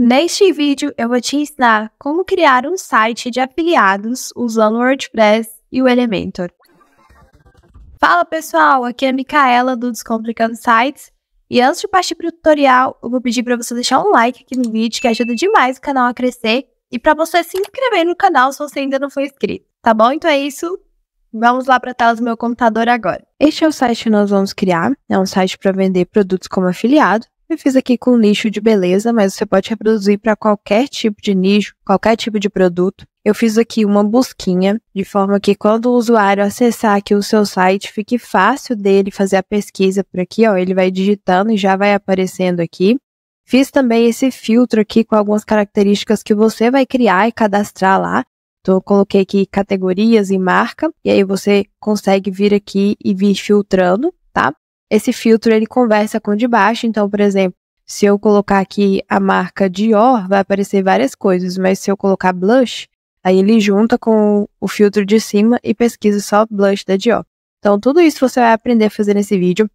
Neste vídeo eu vou te ensinar como criar um site de afiliados usando o WordPress e o Elementor. Fala pessoal, aqui é a Micaela do Descomplicando Sites e antes de partir para o tutorial eu vou pedir para você deixar um like aqui no vídeo que ajuda demais o canal a crescer e para você se inscrever no canal se você ainda não for inscrito, tá bom? Então é isso, Vamos lá para a tela do meu computador agora. Este é o site que nós vamos criar. É um site para vender produtos como afiliado. Eu fiz aqui com nicho de beleza, mas você pode reproduzir para qualquer tipo de nicho, qualquer tipo de produto. Eu fiz aqui uma busquinha, de forma que quando o usuário acessar aqui o seu site, fique fácil dele fazer a pesquisa por aqui, ó. Ele vai digitando e já vai aparecendo aqui. Fiz também esse filtro aqui com algumas características que você vai criar e cadastrar lá. Então, eu coloquei aqui categorias e marca, e aí você consegue vir aqui e vir filtrando. Esse filtro ele conversa com o de baixo, então, por exemplo, se eu colocar aqui a marca Dior, vai aparecer várias coisas, mas se eu colocar blush, aí ele junta com o filtro de cima e pesquisa só blush da Dior. Então, tudo isso você vai aprender a fazer nesse vídeo.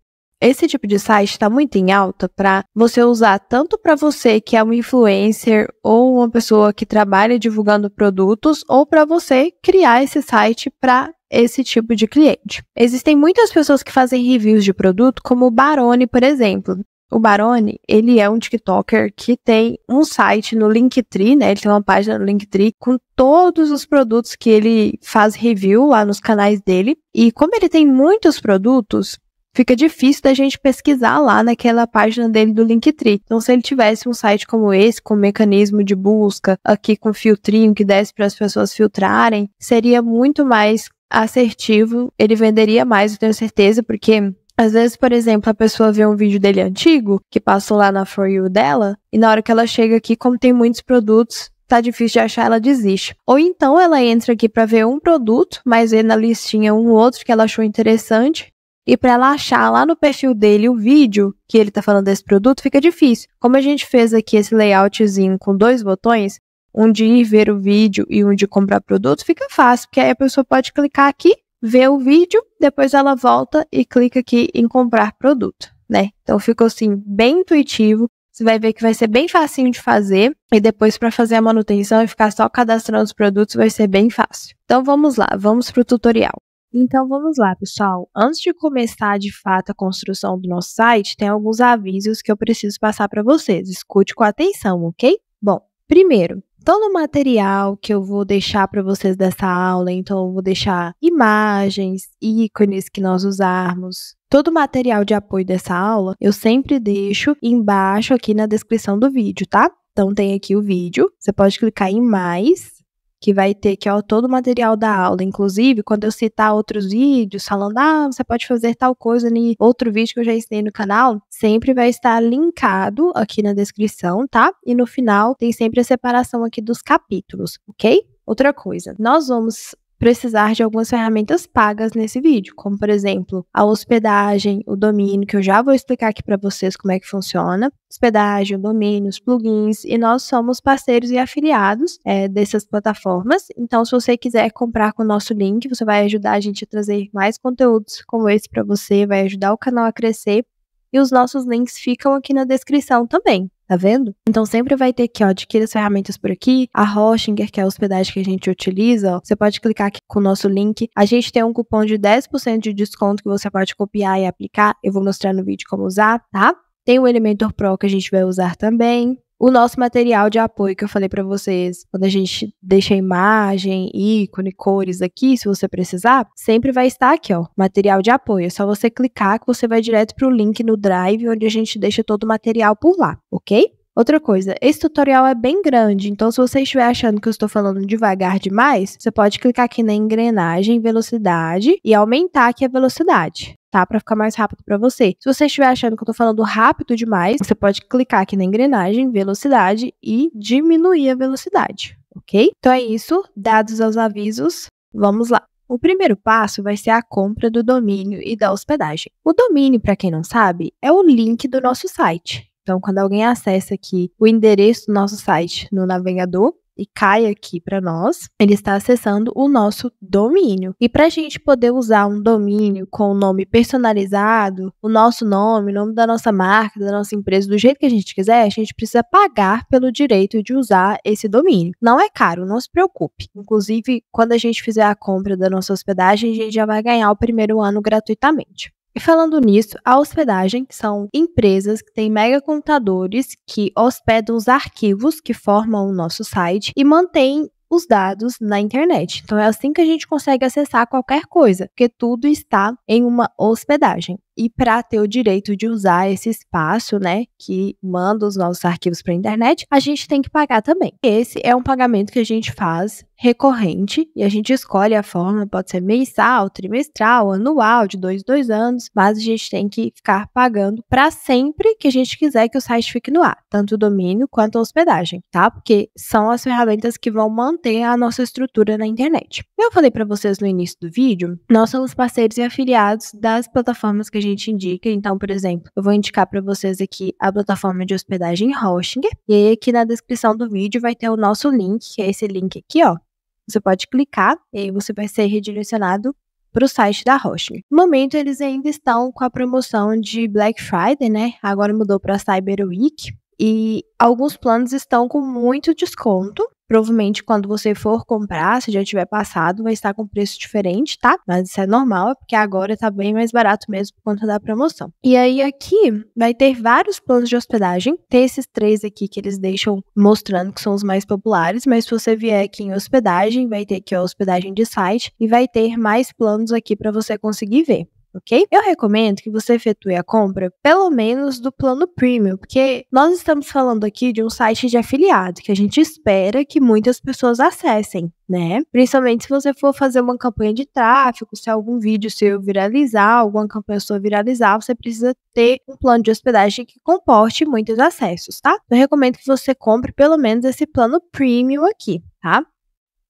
Esse tipo de site está muito em alta para você usar tanto para você que é um influencer ou uma pessoa que trabalha divulgando produtos, ou para você criar esse site para esse tipo de cliente. Existem muitas pessoas que fazem reviews de produto, como o Barone, por exemplo. O Barone, ele é um TikToker que tem um site no Linktree, né? Ele tem uma página no Linktree com todos os produtos que ele faz review lá nos canais dele. E como ele tem muitos produtos, fica difícil da gente pesquisar lá naquela página dele do Linktree. Então, se ele tivesse um site como esse, com um mecanismo de busca, aqui com filtrinho que desse para as pessoas filtrarem, seria muito mais assertivo, ele venderia mais, eu tenho certeza, porque às vezes, por exemplo, a pessoa vê um vídeo dele antigo, que passou lá na For You dela, e na hora que ela chega aqui, como tem muitos produtos, tá difícil de achar, ela desiste. Ou então ela entra aqui para ver um produto, mas vê na listinha um outro que ela achou interessante e para ela achar lá no perfil dele o vídeo que ele está falando desse produto, fica difícil. Como a gente fez aqui esse layoutzinho com dois botões, um de ir ver o vídeo e um de comprar produto, fica fácil, porque aí a pessoa pode clicar aqui, ver o vídeo, depois ela volta e clica aqui em comprar produto, né? Então ficou assim bem intuitivo. Você vai ver que vai ser bem facinho de fazer e depois para fazer a manutenção e ficar só cadastrando os produtos vai ser bem fácil. Então vamos lá, vamos para o tutorial. Então vamos lá, pessoal. Antes de começar de fato a construção do nosso site, tem alguns avisos que eu preciso passar para vocês. Escute com atenção, ok? Bom, primeiro, todo o material que eu vou deixar para vocês dessa aula, então eu vou deixar imagens, ícones que nós usarmos, Todo o material de apoio dessa aula eu sempre deixo embaixo aqui na descrição do vídeo, tá? Então tem aqui o vídeo, você pode clicar em mais que vai ter que ó, é todo o material da aula, inclusive quando eu citar outros vídeos falando, ah, você pode fazer tal coisa em outro vídeo que eu já ensinei no canal, sempre vai estar linkado aqui na descrição, tá? E no final tem sempre a separação aqui dos capítulos, ok? Outra coisa, nós vamos precisar de algumas ferramentas pagas nesse vídeo, como por exemplo a hospedagem, o domínio, que eu já vou explicar aqui para vocês como é que funciona, hospedagem, o domínio, os plugins, e nós somos parceiros e afiliados é, dessas plataformas. Então, se você quiser comprar com o nosso link, você vai ajudar a gente a trazer mais conteúdos como esse para você, vai ajudar o canal a crescer. E os nossos links ficam aqui na descrição também tá vendo? Então sempre vai ter aqui, ó, adquira as ferramentas por aqui, a Hostinger, que é a hospedagem que a gente utiliza, ó, você pode clicar aqui com o nosso link. A gente tem um cupom de 10% de desconto que você pode copiar e aplicar. Eu vou mostrar no vídeo como usar, tá? Tem o Elementor Pro que a gente vai usar também. O nosso material de apoio que eu falei para vocês, quando a gente deixa imagem, ícone, cores aqui, se você precisar, sempre vai estar aqui, ó, material de apoio. É só você clicar que você vai direto para o link no Drive, onde a gente deixa todo o material por lá, ok? Outra coisa, esse tutorial é bem grande, então se você estiver achando que eu estou falando devagar demais, você pode clicar aqui na engrenagem, velocidade e aumentar aqui a velocidade tá? Para ficar mais rápido para você. Se você estiver achando que eu tô falando rápido demais, você pode clicar aqui na engrenagem, velocidade e diminuir a velocidade, ok? Então é isso, dados aos avisos, vamos lá. O primeiro passo vai ser a compra do domínio e da hospedagem. O domínio, para quem não sabe, é o link do nosso site. Então, quando alguém acessa aqui o endereço do nosso site no navegador, e cai aqui para nós, ele está acessando o nosso domínio. E para a gente poder usar um domínio com o nome personalizado, o nosso nome, o nome da nossa marca, da nossa empresa, do jeito que a gente quiser, a gente precisa pagar pelo direito de usar esse domínio. Não é caro, não se preocupe. Inclusive, quando a gente fizer a compra da nossa hospedagem, a gente já vai ganhar o primeiro ano gratuitamente. E falando nisso, a hospedagem são empresas que têm mega computadores que hospedam os arquivos que formam o nosso site e mantêm os dados na internet. Então é assim que a gente consegue acessar qualquer coisa, porque tudo está em uma hospedagem. E para ter o direito de usar esse espaço, né, que manda os nossos arquivos para a internet, a gente tem que pagar também. Esse é um pagamento que a gente faz recorrente e a gente escolhe a forma, pode ser mensal, trimestral, anual, de dois, dois anos, mas a gente tem que ficar pagando para sempre que a gente quiser que o site fique no ar, tanto o domínio quanto a hospedagem, tá? Porque são as ferramentas que vão manter a nossa estrutura na internet. Eu falei para vocês no início do vídeo, nós somos parceiros e afiliados das plataformas que a gente indica. Então, por exemplo, eu vou indicar para vocês aqui a plataforma de hospedagem Hostinger. E aí, aqui na descrição do vídeo vai ter o nosso link, que é esse link aqui, ó. Você pode clicar e aí você vai ser redirecionado para o site da Hostinger. No momento, eles ainda estão com a promoção de Black Friday, né? Agora mudou para Cyber Week. E alguns planos estão com muito desconto. Provavelmente, quando você for comprar, se já tiver passado, vai estar com preço diferente, tá? Mas isso é normal, é porque agora tá bem mais barato mesmo por conta da promoção. E aí, aqui vai ter vários planos de hospedagem. Tem esses três aqui que eles deixam mostrando que são os mais populares, mas se você vier aqui em hospedagem, vai ter aqui a hospedagem de site e vai ter mais planos aqui para você conseguir ver ok? Eu recomendo que você efetue a compra pelo menos do plano premium, porque nós estamos falando aqui de um site de afiliado que a gente espera que muitas pessoas acessem, né? Principalmente se você for fazer uma campanha de tráfego, se algum vídeo seu viralizar, alguma campanha sua viralizar, você precisa ter um plano de hospedagem que comporte muitos acessos, tá? Eu recomendo que você compre pelo menos esse plano premium aqui, tá?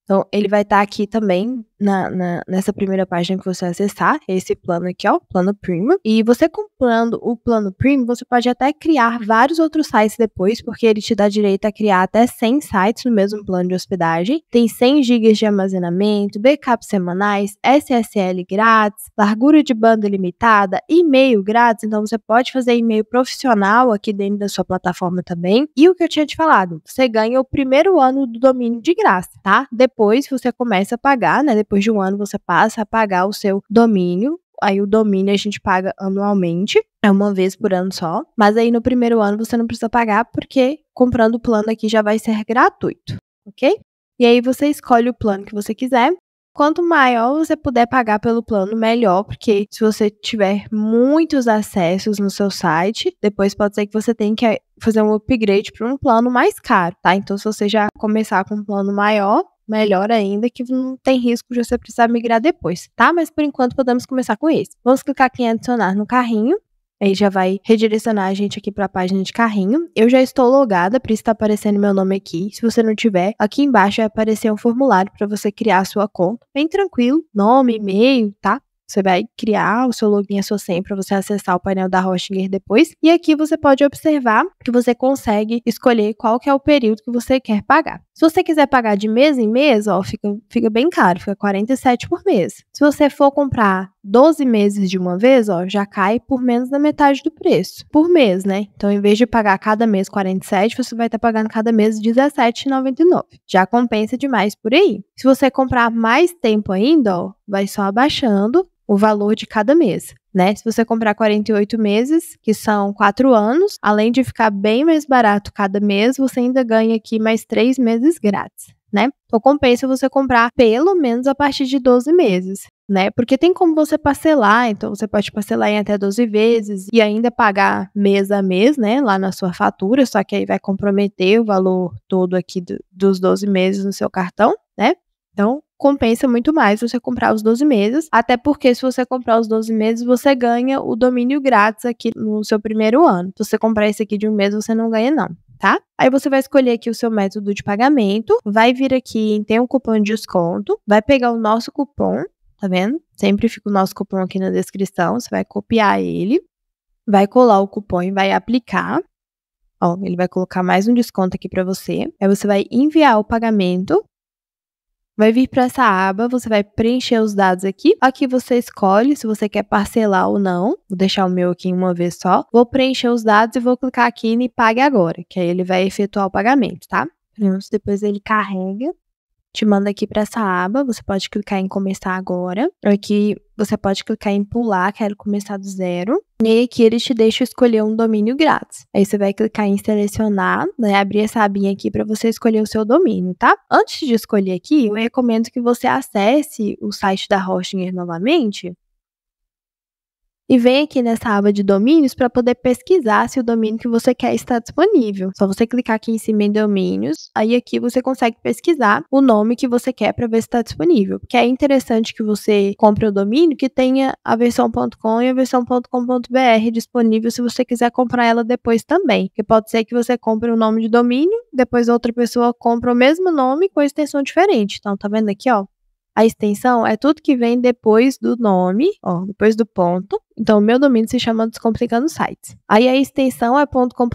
Então, ele vai estar tá aqui também na, na, nessa primeira página que você acessar, esse plano aqui, ó, plano premium. E você comprando o plano premium, você pode até criar vários outros sites depois, porque ele te dá direito a criar até 100 sites no mesmo plano de hospedagem. Tem 100 GB de armazenamento, backups semanais, SSL grátis, largura de banda limitada, e-mail grátis. Então você pode fazer e-mail profissional aqui dentro da sua plataforma também. E o que eu tinha te falado, você ganha o primeiro ano do domínio de graça, tá? Depois você começa a pagar, né? Depois depois de um ano você passa a pagar o seu domínio. Aí o domínio a gente paga anualmente, é uma vez por ano só. Mas aí no primeiro ano você não precisa pagar, porque comprando o plano aqui já vai ser gratuito, ok? E aí você escolhe o plano que você quiser. Quanto maior você puder pagar pelo plano, melhor, porque se você tiver muitos acessos no seu site, depois pode ser que você tenha que fazer um upgrade para um plano mais caro, tá? Então, se você já começar com um plano maior, melhor ainda, que não tem risco de você precisar migrar depois, tá? Mas por enquanto podemos começar com esse. Vamos clicar aqui em adicionar no carrinho. Aí já vai redirecionar a gente aqui para a página de carrinho. Eu já estou logada, por isso está aparecendo meu nome aqui. Se você não tiver, aqui embaixo vai aparecer um formulário para você criar a sua conta. Bem tranquilo, nome, e-mail, tá? Você vai criar o seu login, a sua senha para você acessar o painel da Rochinger depois. E aqui você pode observar que você consegue escolher qual que é o período que você quer pagar. Se você quiser pagar de mês em mês, ó, fica, fica bem caro, fica 47 por mês. Se você for comprar 12 meses de uma vez, ó, já cai por menos da metade do preço. Por mês, né? Então, em vez de pagar cada mês 47, você vai estar tá pagando cada mês 17,99. Já compensa demais por aí. Se você comprar mais tempo ainda, ó, vai só abaixando o valor de cada mês. Né? Se você comprar 48 meses, que são 4 anos, além de ficar bem mais barato cada mês, você ainda ganha aqui mais 3 meses grátis né? Então compensa você comprar pelo menos a partir de 12 meses, né? Porque tem como você parcelar, então você pode parcelar em até 12 vezes e ainda pagar mês a mês, né? Lá na sua fatura, só que aí vai comprometer o valor todo aqui do, dos 12 meses no seu cartão, né? Então, compensa muito mais você comprar os 12 meses, até porque se você comprar os 12 meses, você ganha o domínio grátis aqui no seu primeiro ano. Se você comprar esse aqui de um mês, você não ganha não, tá? Aí você vai escolher aqui o seu método de pagamento, vai vir aqui em tem um cupom de desconto, vai pegar o nosso cupom, tá vendo? Sempre fica o nosso cupom aqui na descrição, você vai copiar ele, vai colar o cupom e vai aplicar. Ó, ele vai colocar mais um desconto aqui para você. Aí você vai enviar o pagamento Vai vir para essa aba, você vai preencher os dados aqui. Aqui você escolhe se você quer parcelar ou não. Vou deixar o meu aqui uma vez só. Vou preencher os dados e vou clicar aqui em Pague Agora, que aí ele vai efetuar o pagamento, tá? Pronto, depois ele carrega te manda aqui para essa aba. Você pode clicar em começar agora. Aqui você pode clicar em pular, quero começar do zero. E aqui ele te deixa escolher um domínio grátis. Aí você vai clicar em selecionar, vai né, abrir essa abinha aqui para você escolher o seu domínio, tá? Antes de escolher aqui, eu recomendo que você acesse o site da Hostinger novamente e vem aqui nessa aba de domínios para poder pesquisar se o domínio que você quer está disponível. Só você clicar aqui em cima em domínios, aí aqui você consegue pesquisar o nome que você quer para ver se está disponível. Porque é interessante que você compre o domínio que tenha a versão.com e a versão.com.br disponível se você quiser comprar ela depois também. Porque pode ser que você compre o um nome de domínio, depois outra pessoa compra o mesmo nome com extensão diferente. Então, tá vendo aqui, ó? A extensão é tudo que vem depois do nome, ó, depois do ponto. Então, o meu domínio se chama Descomplicando Sites. Aí a extensão é .com.br.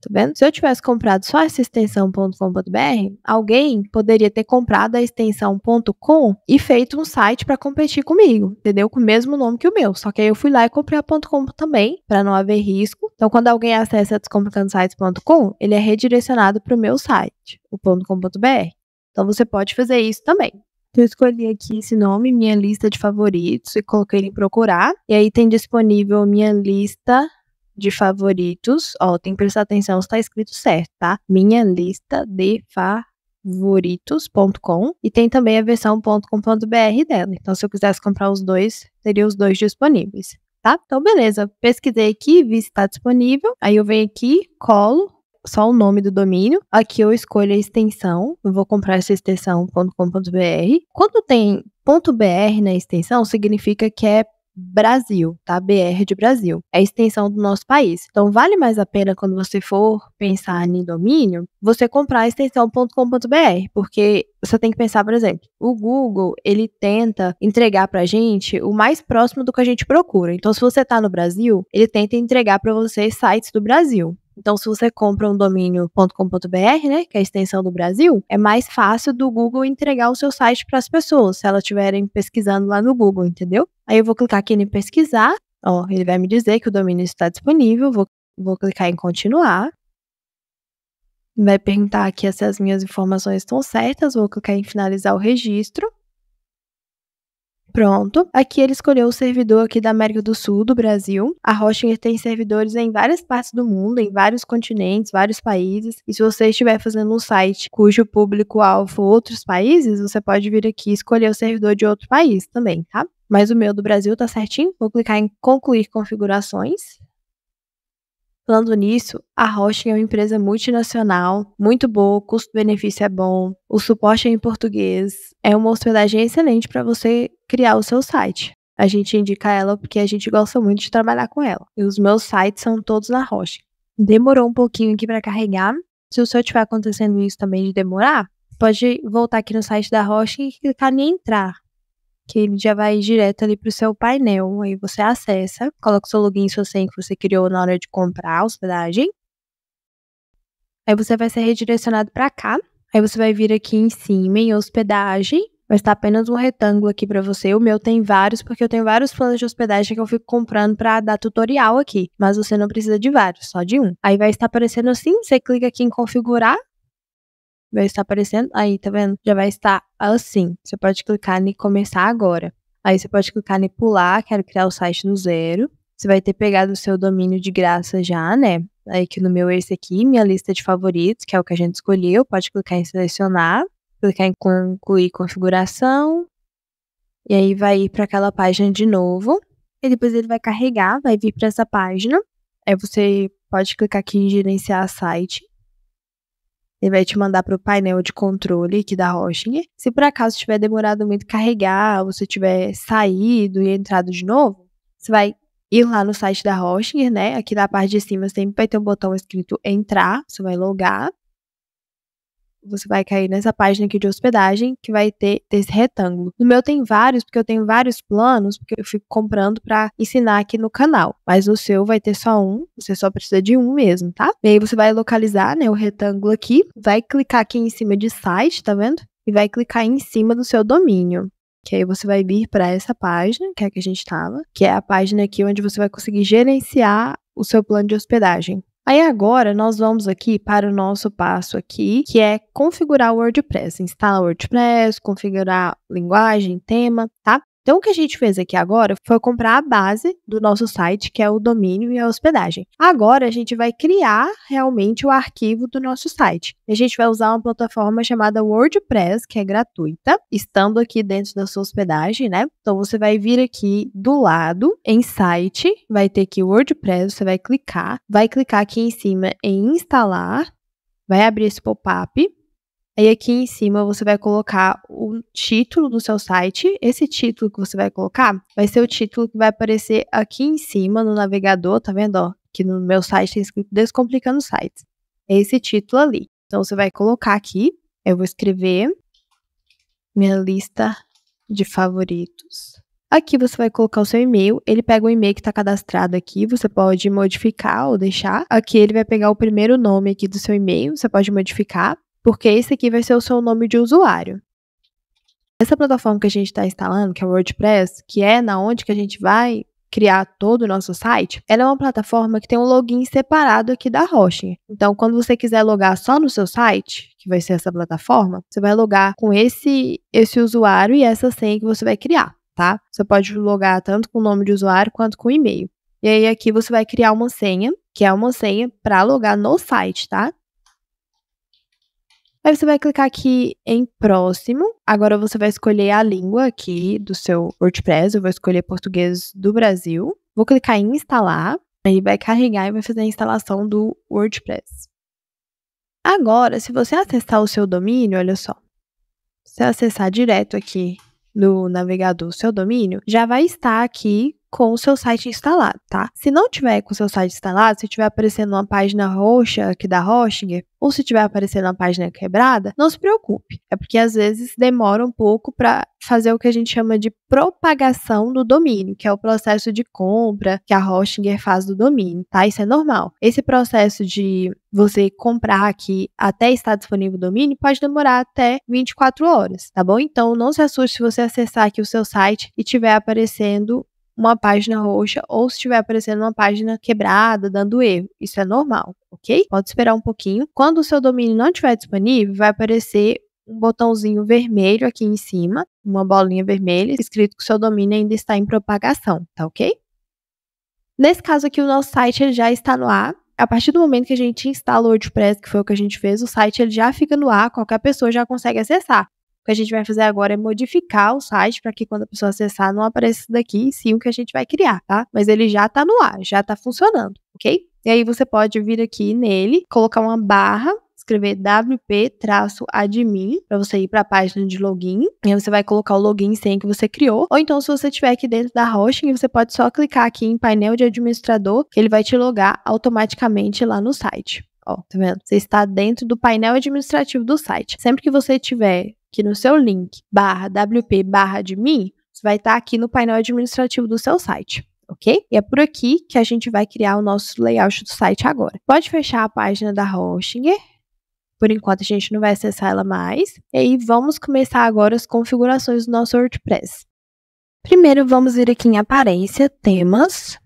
Tá vendo? Se eu tivesse comprado só essa extensão .com.br, alguém poderia ter comprado a extensão .com e feito um site para competir comigo, entendeu? Com o mesmo nome que o meu. Só que aí eu fui lá e comprei a .com também, para não haver risco. Então, quando alguém acessa descomplicandosites.com, ele é redirecionado para o meu site, o .com.br. Então, você pode fazer isso também. Eu escolhi aqui esse nome, minha lista de favoritos, e coloquei em procurar. E aí tem disponível minha lista de favoritos. Ó, tem que prestar atenção se tá escrito certo, tá? Minha lista de favoritos.com. E tem também a versão.com.br dela. Então, se eu quisesse comprar os dois, teria os dois disponíveis. Tá? Então, beleza. Pesquisei aqui, vi se está disponível. Aí eu venho aqui, colo só o nome do domínio. Aqui eu escolho a extensão, eu vou comprar essa extensão.com.br. Quando tem .br na extensão, significa que é Brasil, tá? BR de Brasil. É a extensão do nosso país. Então, vale mais a pena quando você for pensar em domínio, você comprar a extensão.com.br, porque você tem que pensar, por exemplo, o Google, ele tenta entregar pra gente o mais próximo do que a gente procura. Então, se você tá no Brasil, ele tenta entregar para você sites do Brasil. Então, se você compra um domínio.com.br, né, que é a extensão do Brasil, é mais fácil do Google entregar o seu site para as pessoas, se elas estiverem pesquisando lá no Google, entendeu? Aí eu vou clicar aqui em pesquisar, ó, ele vai me dizer que o domínio está disponível, vou, vou clicar em continuar. Vai perguntar aqui se as minhas informações estão certas, vou clicar em finalizar o registro. Pronto. Aqui ele escolheu o servidor aqui da América do Sul, do Brasil. A Rochinger tem servidores em várias partes do mundo, em vários continentes, vários países. E se você estiver fazendo um site cujo público-alvo outros países, você pode vir aqui escolher o servidor de outro país também, tá? Mas o meu do Brasil tá certinho. Vou clicar em concluir configurações. Falando nisso, a Rochinger é uma empresa multinacional, muito boa, custo-benefício é bom, o suporte é em português, é uma hospedagem excelente para você criar o seu site. A gente indica ela porque a gente gosta muito de trabalhar com ela. E os meus sites são todos na Roche. Demorou um pouquinho aqui para carregar. Se o seu tiver acontecendo isso também de demorar, pode voltar aqui no site da Roche e clicar em entrar, que ele já vai direto ali para o seu painel. Aí você acessa, coloca o seu login, seu senha que você criou na hora de comprar a hospedagem. Aí você vai ser redirecionado para cá. Aí você vai vir aqui em cima em hospedagem mas tá apenas um retângulo aqui para você. O meu tem vários, porque eu tenho vários planos de hospedagem que eu fico comprando para dar tutorial aqui, mas você não precisa de vários, só de um. Aí vai estar aparecendo assim, você clica aqui em configurar, vai estar aparecendo, aí tá vendo? Já vai estar assim. Você pode clicar em começar agora. Aí você pode clicar em pular, quero criar o site do zero. Você vai ter pegado o seu domínio de graça já, né? Aí que no meu esse aqui, minha lista de favoritos, que é o que a gente escolheu, pode clicar em selecionar clicar em concluir configuração. E aí vai ir para aquela página de novo. E depois ele vai carregar, vai vir para essa página. Aí você pode clicar aqui em gerenciar site. Ele vai te mandar para o painel de controle aqui da Rochinger. Se por acaso tiver demorado muito carregar, ou você tiver saído e entrado de novo, você vai ir lá no site da Rochinger, né? Aqui na parte de cima sempre vai ter um botão escrito entrar, você vai logar você vai cair nessa página aqui de hospedagem que vai ter esse retângulo. No meu tem vários, porque eu tenho vários planos, porque eu fico comprando para ensinar aqui no canal. Mas no seu vai ter só um, você só precisa de um mesmo, tá? E aí você vai localizar, né, o retângulo aqui, vai clicar aqui em cima de site, tá vendo? E vai clicar em cima do seu domínio que aí você vai vir para essa página, que é a que a gente estava, que é a página aqui onde você vai conseguir gerenciar o seu plano de hospedagem. Aí agora nós vamos aqui para o nosso passo aqui, que é configurar o WordPress. Instala o WordPress, configurar linguagem, tema, tá? Então, o que a gente fez aqui agora foi comprar a base do nosso site, que é o domínio e a hospedagem. Agora, a gente vai criar realmente o arquivo do nosso site. A gente vai usar uma plataforma chamada WordPress, que é gratuita, estando aqui dentro da sua hospedagem, né? Então, você vai vir aqui do lado, em site, vai ter aqui WordPress, você vai clicar, vai clicar aqui em cima em instalar, vai abrir esse pop-up. Aí aqui em cima você vai colocar o título do seu site. Esse título que você vai colocar vai ser o título que vai aparecer aqui em cima no navegador, tá vendo? Ó, que no meu site tem escrito Descomplicando Sites. É esse título ali. Então você vai colocar aqui. Eu vou escrever minha lista de favoritos. Aqui você vai colocar o seu e-mail, ele pega o e-mail que está cadastrado aqui, você pode modificar ou deixar. Aqui ele vai pegar o primeiro nome aqui do seu e-mail, você pode modificar porque esse aqui vai ser o seu nome de usuário. Essa plataforma que a gente está instalando, que é o WordPress, que é na onde que a gente vai criar todo o nosso site, ela é uma plataforma que tem um login separado aqui da Hosting. Então, quando você quiser logar só no seu site, que vai ser essa plataforma, você vai logar com esse esse usuário e essa senha que você vai criar, tá? Você pode logar tanto com o nome de usuário quanto com o e-mail. E aí aqui você vai criar uma senha, que é uma senha para logar no site, tá? Aí você vai clicar aqui em próximo. Agora você vai escolher a língua aqui do seu WordPress. Eu vou escolher português do Brasil. Vou clicar em instalar. Ele vai carregar e vai fazer a instalação do WordPress. Agora, se você acessar o seu domínio, olha só. Se acessar direto aqui no navegador seu domínio, já vai estar aqui com o seu site instalado, tá? Se não tiver com o seu site instalado, se tiver aparecendo uma página roxa aqui da Hostinger, ou se tiver aparecendo uma página quebrada, não se preocupe. É porque às vezes demora um pouco para fazer o que a gente chama de propagação do domínio, que é o processo de compra que a Hostinger faz do domínio, tá? Isso é normal. Esse processo de você comprar aqui até estar disponível o domínio pode demorar até 24 horas, tá bom? Então não se assuste se você acessar aqui o seu site e tiver aparecendo uma página roxa ou se estiver aparecendo uma página quebrada, dando erro. Isso é normal, ok? Pode esperar um pouquinho. Quando o seu domínio não estiver disponível, vai aparecer um botãozinho vermelho aqui em cima, uma bolinha vermelha, escrito que o seu domínio ainda está em propagação, tá ok? Nesse caso aqui, o nosso site já está no ar. A partir do momento que a gente instala o WordPress, que foi o que a gente fez, o site ele já fica no ar, qualquer pessoa já consegue acessar que a gente vai fazer agora é modificar o site para que quando a pessoa acessar não apareça isso daqui, sim o que a gente vai criar, tá? Mas ele já está no ar, já está funcionando, ok? E aí você pode vir aqui nele, colocar uma barra escrever wp-admin para você ir para a página de login. E aí você vai colocar o login senha que você criou. Ou então, se você estiver aqui dentro da hosting, você pode só clicar aqui em painel de administrador, que ele vai te logar automaticamente lá no site. Ó, tá vendo? Você está dentro do painel administrativo do site. Sempre que você tiver que no seu link barra WP barra admin, você vai estar tá aqui no painel administrativo do seu site ok? E é por aqui que a gente vai criar o nosso layout do site agora. Pode fechar a página da Hostinger. Por enquanto, a gente não vai acessar ela mais. E aí, vamos começar agora as configurações do nosso WordPress. Primeiro, vamos vir aqui em Aparência, Temas.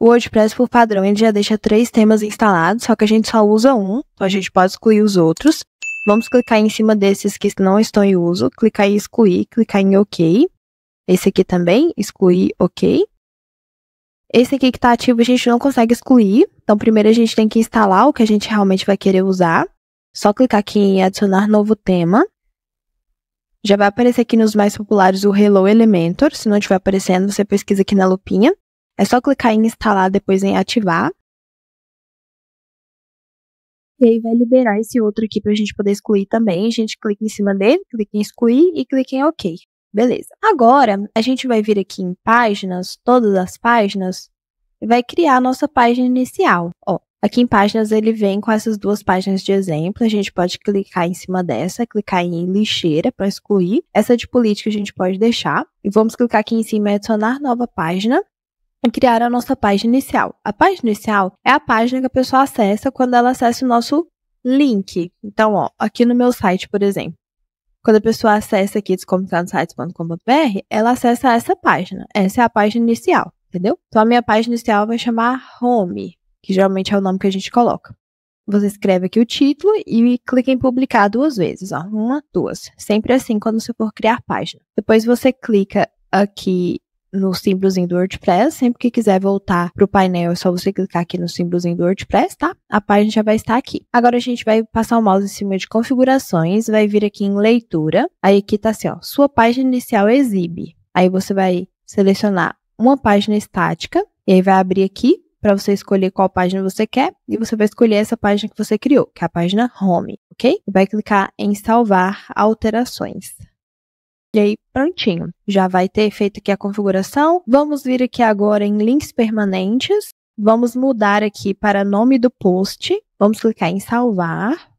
O WordPress, por padrão, ele já deixa três temas instalados, só que a gente só usa um, então a gente pode excluir os outros. Vamos clicar em cima desses que não estão em uso, clicar em excluir, clicar em OK. Esse aqui também, excluir, OK. Esse aqui que está ativo a gente não consegue excluir, então primeiro a gente tem que instalar o que a gente realmente vai querer usar. Só clicar aqui em adicionar novo tema. Já vai aparecer aqui nos mais populares o Hello Elementor, se não estiver aparecendo você pesquisa aqui na lupinha. É só clicar em instalar, depois em ativar. E aí vai liberar esse outro aqui para a gente poder excluir também. A gente clica em cima dele, clica em excluir e clica em OK. Beleza. Agora, a gente vai vir aqui em páginas, todas as páginas, e vai criar a nossa página inicial. Ó, aqui em páginas ele vem com essas duas páginas de exemplo. A gente pode clicar em cima dessa, clicar em lixeira para excluir. Essa de política a gente pode deixar. E vamos clicar aqui em cima em adicionar nova página criar a nossa página inicial. A página inicial é a página que a pessoa acessa quando ela acessa o nosso link. Então, ó, aqui no meu site, por exemplo, quando a pessoa acessa aqui descomplicadosites.com.br, ela acessa essa página. Essa é a página inicial, entendeu? Então, a minha página inicial vai chamar Home, que geralmente é o nome que a gente coloca. Você escreve aqui o título e clica em publicar duas vezes, ó, uma, duas. Sempre assim quando você for criar página. Depois você clica aqui no símbolozinho do WordPress. Sempre que quiser voltar para o painel, é só você clicar aqui no símbolozinho do WordPress, tá? A página já vai estar aqui. Agora a gente vai passar o mouse em cima de configurações, vai vir aqui em leitura. Aí aqui tá assim, ó, sua página inicial exibe. Aí você vai selecionar uma página estática e aí vai abrir aqui para você escolher qual página você quer e você vai escolher essa página que você criou, que é a página home, ok? Vai clicar em salvar alterações. E aí, prontinho. Já vai ter feito aqui a configuração. Vamos vir aqui agora em links permanentes. Vamos mudar aqui para nome do post. Vamos clicar em salvar.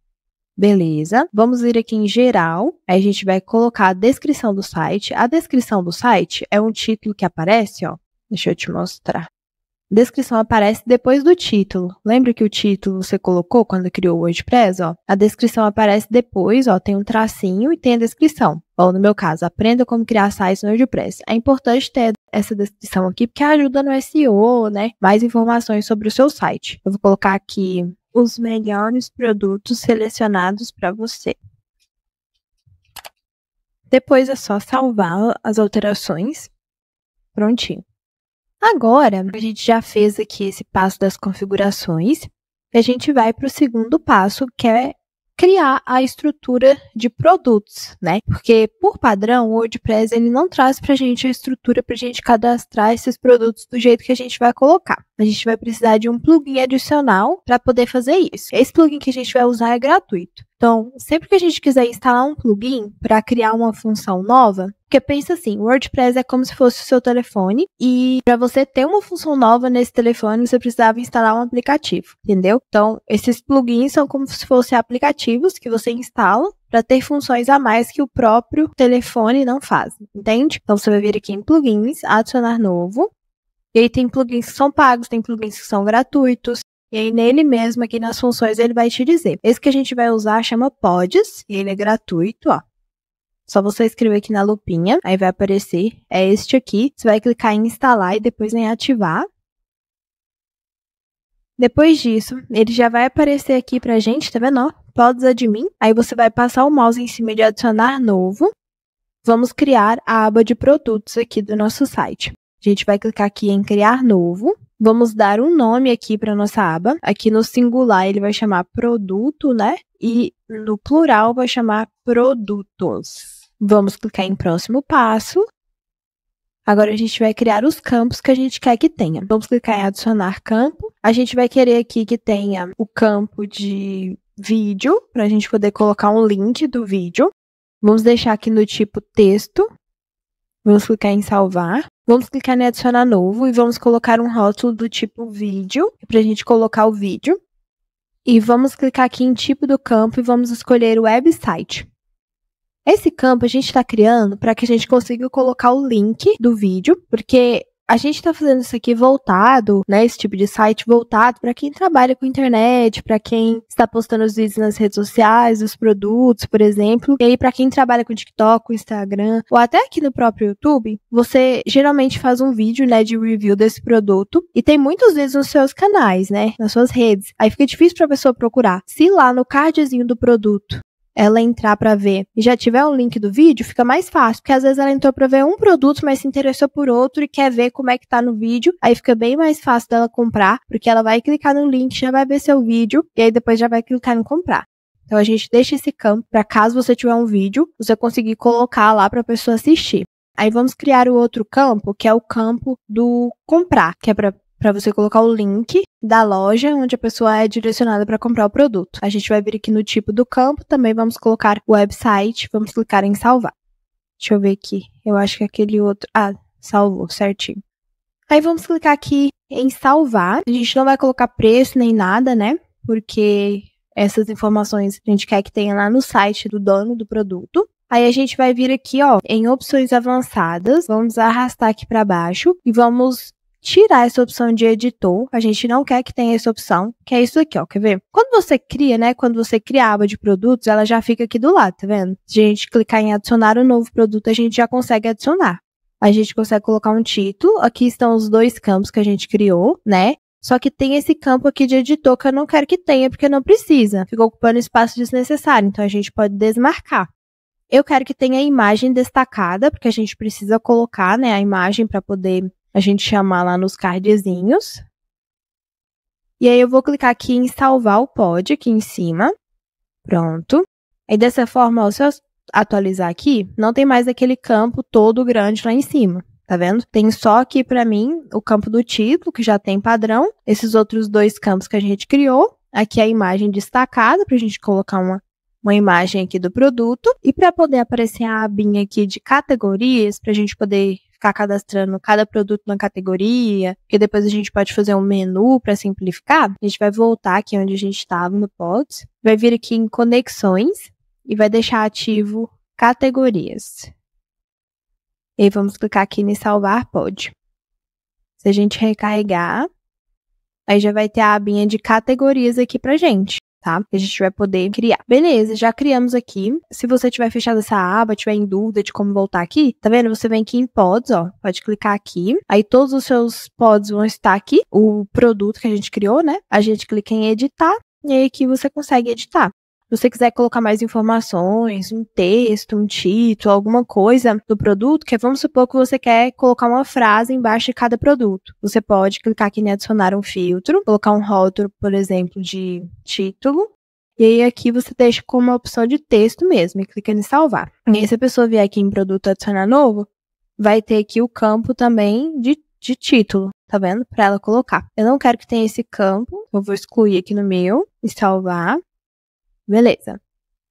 Beleza. Vamos vir aqui em geral. Aí a gente vai colocar a descrição do site. A descrição do site é um título que aparece, ó. Deixa eu te mostrar. Descrição aparece depois do título. Lembra que o título você colocou quando criou o WordPress? Ó? A descrição aparece depois, ó, tem um tracinho e tem a descrição. Ou no meu caso, aprenda como criar sites no WordPress. É importante ter essa descrição aqui porque ajuda no SEO, né? Mais informações sobre o seu site. Eu vou colocar aqui os melhores produtos selecionados para você. Depois é só salvar as alterações. Prontinho. Agora, a gente já fez aqui esse passo das configurações e a gente vai para o segundo passo, que é criar a estrutura de produtos, né? Porque por padrão, o WordPress ele não traz para a gente a estrutura para a gente cadastrar esses produtos do jeito que a gente vai colocar a gente vai precisar de um plugin adicional para poder fazer isso. Esse plugin que a gente vai usar é gratuito. Então, sempre que a gente quiser instalar um plugin para criar uma função nova, porque pensa assim, o WordPress é como se fosse o seu telefone e para você ter uma função nova nesse telefone, você precisava instalar um aplicativo, entendeu? Então, esses plugins são como se fossem aplicativos que você instala para ter funções a mais que o próprio telefone não faz, entende? Então você vai vir aqui em plugins, adicionar novo, e aí tem plugins que são pagos, tem plugins que são gratuitos. E aí nele mesmo, aqui nas funções, ele vai te dizer. Esse que a gente vai usar chama Pods, e ele é gratuito, ó. Só você escrever aqui na lupinha, aí vai aparecer, é este aqui. Você vai clicar em instalar e depois em ativar. Depois disso, ele já vai aparecer aqui pra gente, tá vendo? Ó, Pods Admin. Aí você vai passar o mouse em cima de adicionar novo. Vamos criar a aba de produtos aqui do nosso site. A gente vai clicar aqui em criar novo. Vamos dar um nome aqui para nossa aba. Aqui no singular ele vai chamar produto, né? E no plural vai chamar produtos. Vamos clicar em próximo passo. Agora a gente vai criar os campos que a gente quer que tenha. Vamos clicar em adicionar campo. A gente vai querer aqui que tenha o campo de vídeo, para a gente poder colocar um link do vídeo. Vamos deixar aqui no tipo texto. Vamos clicar em salvar. Vamos clicar em adicionar novo e vamos colocar um rótulo do tipo vídeo, para a gente colocar o vídeo. E vamos clicar aqui em tipo do campo e vamos escolher o website. Esse campo a gente está criando para que a gente consiga colocar o link do vídeo, porque a gente está fazendo isso aqui voltado, né? Esse tipo de site voltado para quem trabalha com internet, para quem está postando os vídeos nas redes sociais, os produtos, por exemplo. E aí, para quem trabalha com TikTok, com Instagram, ou até aqui no próprio YouTube, você geralmente faz um vídeo, né, de review desse produto e tem muitos vezes nos seus canais, né? Nas suas redes. Aí fica difícil para a pessoa procurar. Se lá no cardzinho do produto ela entrar para ver e já tiver o um link do vídeo, fica mais fácil, porque às vezes ela entrou para ver um produto, mas se interessou por outro e quer ver como é que tá no vídeo, aí fica bem mais fácil dela comprar, porque ela vai clicar no link, já vai ver seu vídeo e aí depois já vai clicar em comprar. Então a gente deixa esse campo para caso você tiver um vídeo, você conseguir colocar lá para a pessoa assistir. Aí vamos criar o outro campo, que é o campo do comprar, que é para para você colocar o link da loja onde a pessoa é direcionada para comprar o produto. A gente vai vir aqui no tipo do campo, também vamos colocar o website, vamos clicar em salvar. Deixa eu ver aqui. Eu acho que aquele outro. Ah, salvou, certinho. Aí vamos clicar aqui em salvar. A gente não vai colocar preço nem nada, né? Porque essas informações a gente quer que tenha lá no site do dono do produto. Aí a gente vai vir aqui, ó, em opções avançadas, vamos arrastar aqui para baixo e vamos tirar essa opção de editor. A gente não quer que tenha essa opção, que é isso aqui, ó. Quer ver? Quando você cria, né? Quando você cria a aba de produtos, ela já fica aqui do lado, tá vendo? Se a gente clicar em adicionar um novo produto, a gente já consegue adicionar. A gente consegue colocar um título. Aqui estão os dois campos que a gente criou, né? Só que tem esse campo aqui de editor que eu não quero que tenha, porque não precisa. Ficou ocupando espaço desnecessário, então a gente pode desmarcar. Eu quero que tenha a imagem destacada, porque a gente precisa colocar né, a imagem para poder a gente chamar lá nos cardzinhos. E aí eu vou clicar aqui em salvar o pod aqui em cima. Pronto. Aí dessa forma, ó, se eu atualizar aqui, não tem mais aquele campo todo grande lá em cima. Tá vendo? Tem só aqui para mim o campo do título, que já tem padrão, esses outros dois campos que a gente criou. Aqui a imagem destacada para a gente colocar uma uma imagem aqui do produto. E para poder aparecer a abinha aqui de categorias, para a gente poder ficar cadastrando cada produto na categoria, que depois a gente pode fazer um menu para simplificar, a gente vai voltar aqui onde a gente estava no Pods, vai vir aqui em conexões e vai deixar ativo categorias. E vamos clicar aqui em salvar pod. Se a gente recarregar, aí já vai ter a abinha de categorias aqui para gente tá? Que a gente vai poder criar. Beleza, já criamos aqui. Se você tiver fechado essa aba, tiver em dúvida de como voltar aqui, tá vendo? Você vem aqui em pods, ó. Pode clicar aqui. Aí todos os seus pods vão estar aqui. O produto que a gente criou, né? A gente clica em editar. E aí aqui você consegue editar. Se você quiser colocar mais informações, um texto, um título, alguma coisa do produto, que é, vamos supor que você quer colocar uma frase embaixo de cada produto. Você pode clicar aqui em adicionar um filtro, colocar um rótulo, por exemplo, de título, e aí aqui você deixa como uma opção de texto mesmo e clica em salvar. E aí, se a pessoa vier aqui em produto adicionar novo, vai ter aqui o campo também de, de título, tá vendo? Para ela colocar. Eu não quero que tenha esse campo, eu vou excluir aqui no meu e salvar. Beleza.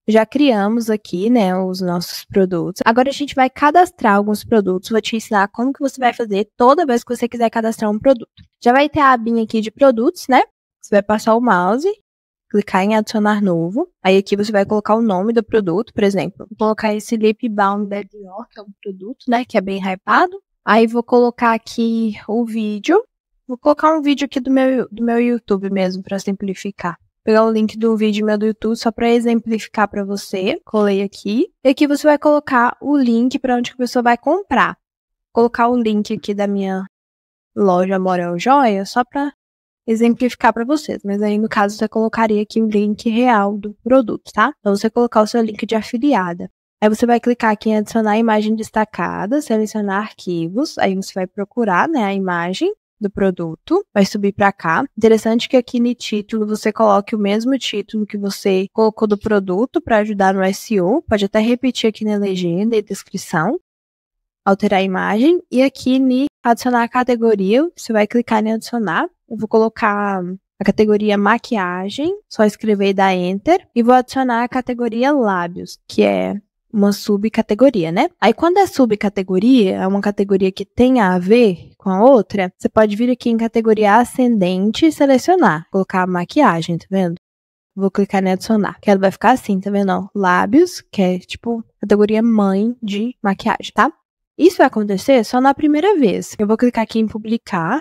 Já criamos aqui, né, os nossos produtos. Agora a gente vai cadastrar alguns produtos. Vou te ensinar como que você vai fazer toda vez que você quiser cadastrar um produto. Já vai ter a abinha aqui de produtos, né? Você vai passar o mouse, clicar em adicionar novo. Aí aqui você vai colocar o nome do produto, por exemplo. Vou colocar esse Lip Balm da Dior, que é um produto, né, que é bem hypado. Aí vou colocar aqui o vídeo. Vou colocar um vídeo aqui do meu, do meu YouTube mesmo para simplificar pegar o link do vídeo meu do YouTube só para exemplificar para você. Colei aqui. E aqui você vai colocar o link para onde a pessoa vai comprar. Vou colocar o link aqui da minha loja Morel Joia só para exemplificar para vocês, mas aí no caso você colocaria aqui o link real do produto, tá? Então você colocar o seu link de afiliada. Aí você vai clicar aqui em adicionar imagem destacada, selecionar arquivos, aí você vai procurar, né, a imagem do produto, vai subir para cá. Interessante que aqui no título você coloque o mesmo título que você colocou do produto para ajudar no SEO, pode até repetir aqui na legenda e descrição. Alterar a imagem e aqui no adicionar a categoria, você vai clicar em adicionar. Eu vou colocar a categoria maquiagem, só escrever e dar enter e vou adicionar a categoria lábios, que é uma subcategoria, né? Aí quando é subcategoria, é uma categoria que tem a ver com a outra, você pode vir aqui em categoria ascendente e selecionar, colocar a maquiagem, tá vendo? Vou clicar em adicionar, que ela vai ficar assim, tá vendo? lábios, que é tipo categoria mãe de maquiagem, tá? Isso vai acontecer só na primeira vez. Eu vou clicar aqui em publicar.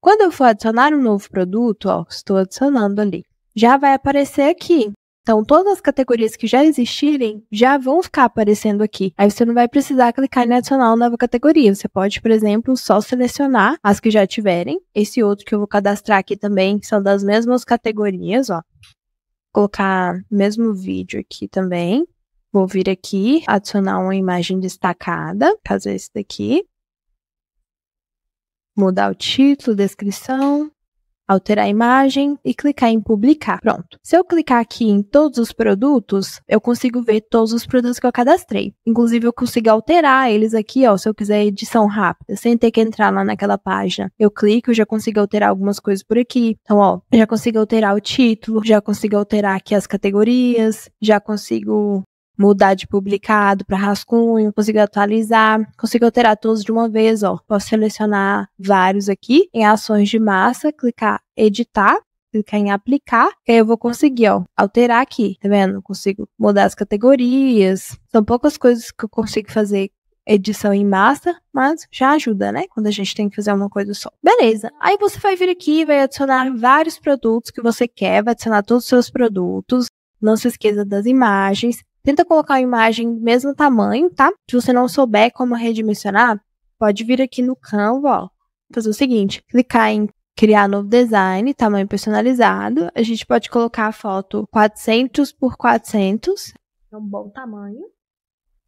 Quando eu for adicionar um novo produto, ó, estou adicionando ali. Já vai aparecer aqui então, todas as categorias que já existirem já vão ficar aparecendo aqui. Aí você não vai precisar clicar em adicionar uma nova categoria. Você pode, por exemplo, só selecionar as que já tiverem. Esse outro que eu vou cadastrar aqui também são das mesmas categorias, ó. Vou colocar mesmo vídeo aqui também. Vou vir aqui, adicionar uma imagem destacada, caso esse daqui. Mudar o título, descrição, alterar a imagem e clicar em publicar. Pronto. Se eu clicar aqui em todos os produtos, eu consigo ver todos os produtos que eu cadastrei. Inclusive, eu consigo alterar eles aqui, ó, se eu quiser edição rápida, sem ter que entrar lá naquela página. Eu clico, já consigo alterar algumas coisas por aqui. Então, ó, já consigo alterar o título, já consigo alterar aqui as categorias, já consigo mudar de publicado para rascunho, consigo atualizar, consigo alterar todos de uma vez, ó. Posso selecionar vários aqui em ações de massa, clicar editar, clicar em aplicar, e aí eu vou conseguir, ó, alterar aqui, tá vendo? consigo mudar as categorias. São poucas coisas que eu consigo fazer edição em massa, mas já ajuda, né? Quando a gente tem que fazer uma coisa só. Beleza. Aí você vai vir aqui, vai adicionar vários produtos que você quer, vai adicionar todos os seus produtos. Não se esqueça das imagens. Tenta colocar a imagem mesmo tamanho, tá? Se você não souber como redimensionar, pode vir aqui no Canva, ó, fazer o seguinte, clicar em criar novo design, tamanho personalizado. A gente pode colocar a foto 400 por 400, é um bom tamanho.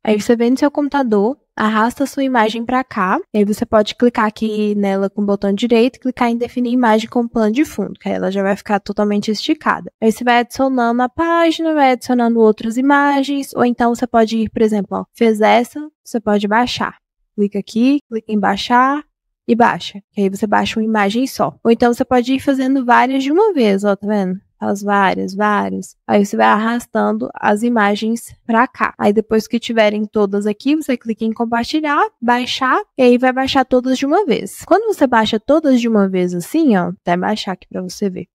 Aí você vem no seu computador, arrasta a sua imagem para cá, e aí você pode clicar aqui nela com o botão direito, clicar em definir imagem como plano de fundo, que aí ela já vai ficar totalmente esticada. Aí você vai adicionando a página, vai adicionando outras imagens, ou então você pode ir, por exemplo, ó, fez essa, você pode baixar. Clica aqui, clica em baixar, e baixa. Que aí você baixa uma imagem só. Ou então você pode ir fazendo várias de uma vez, ó, tá vendo? faz várias, várias. Aí você vai arrastando as imagens para cá. Aí depois que tiverem todas aqui, você clica em compartilhar, baixar, e aí vai baixar todas de uma vez. Quando você baixa todas de uma vez assim, ó, até baixar aqui para você ver.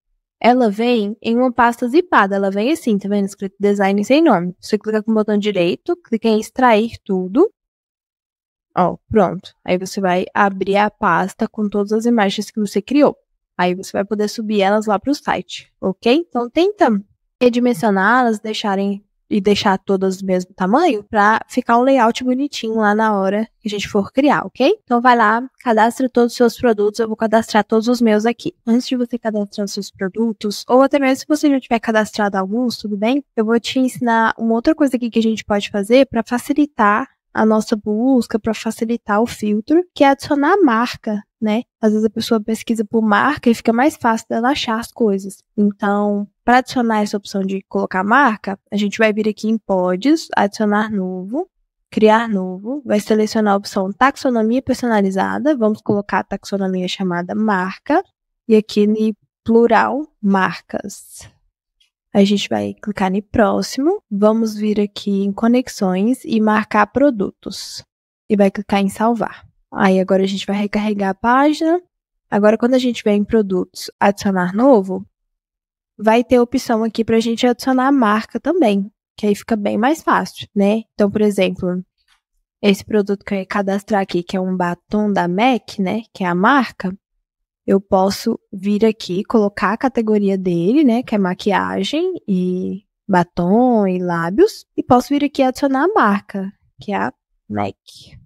Ela vem em uma pasta zipada, ela vem assim, tá vendo? Escrito design sem nome. Você clica com o botão direito, clica em extrair tudo, Ó, pronto. Aí você vai abrir a pasta com todas as imagens que você criou. Aí você vai poder subir elas lá para o site, ok? Então tenta redimensioná-las, deixarem e deixar todas do mesmo tamanho para ficar um layout bonitinho lá na hora que a gente for criar, ok? Então vai lá, cadastre todos os seus produtos, eu vou cadastrar todos os meus aqui. Antes de você cadastrar os seus produtos, ou até mesmo se você já tiver cadastrado alguns, tudo bem? Eu vou te ensinar uma outra coisa aqui que a gente pode fazer para facilitar a nossa busca para facilitar o filtro, que é adicionar marca, né? Às vezes a pessoa pesquisa por marca e fica mais fácil dela achar as coisas. Então, para adicionar essa opção de colocar marca, a gente vai vir aqui em pods, adicionar novo, criar novo, vai selecionar a opção taxonomia personalizada, vamos colocar a taxonomia chamada marca e aqui no plural marcas. A gente vai clicar em próximo, vamos vir aqui em conexões e marcar produtos. E vai clicar em salvar. Aí agora a gente vai recarregar a página. Agora quando a gente vem em produtos, adicionar novo, vai ter opção aqui para a gente adicionar a marca também, que aí fica bem mais fácil, né? Então, por exemplo, esse produto que eu ia cadastrar aqui, que é um batom da MAC, né, que é a marca, eu posso vir aqui, colocar a categoria dele, né, que é maquiagem e batom e lábios, e posso vir aqui adicionar a marca, que é a Nike.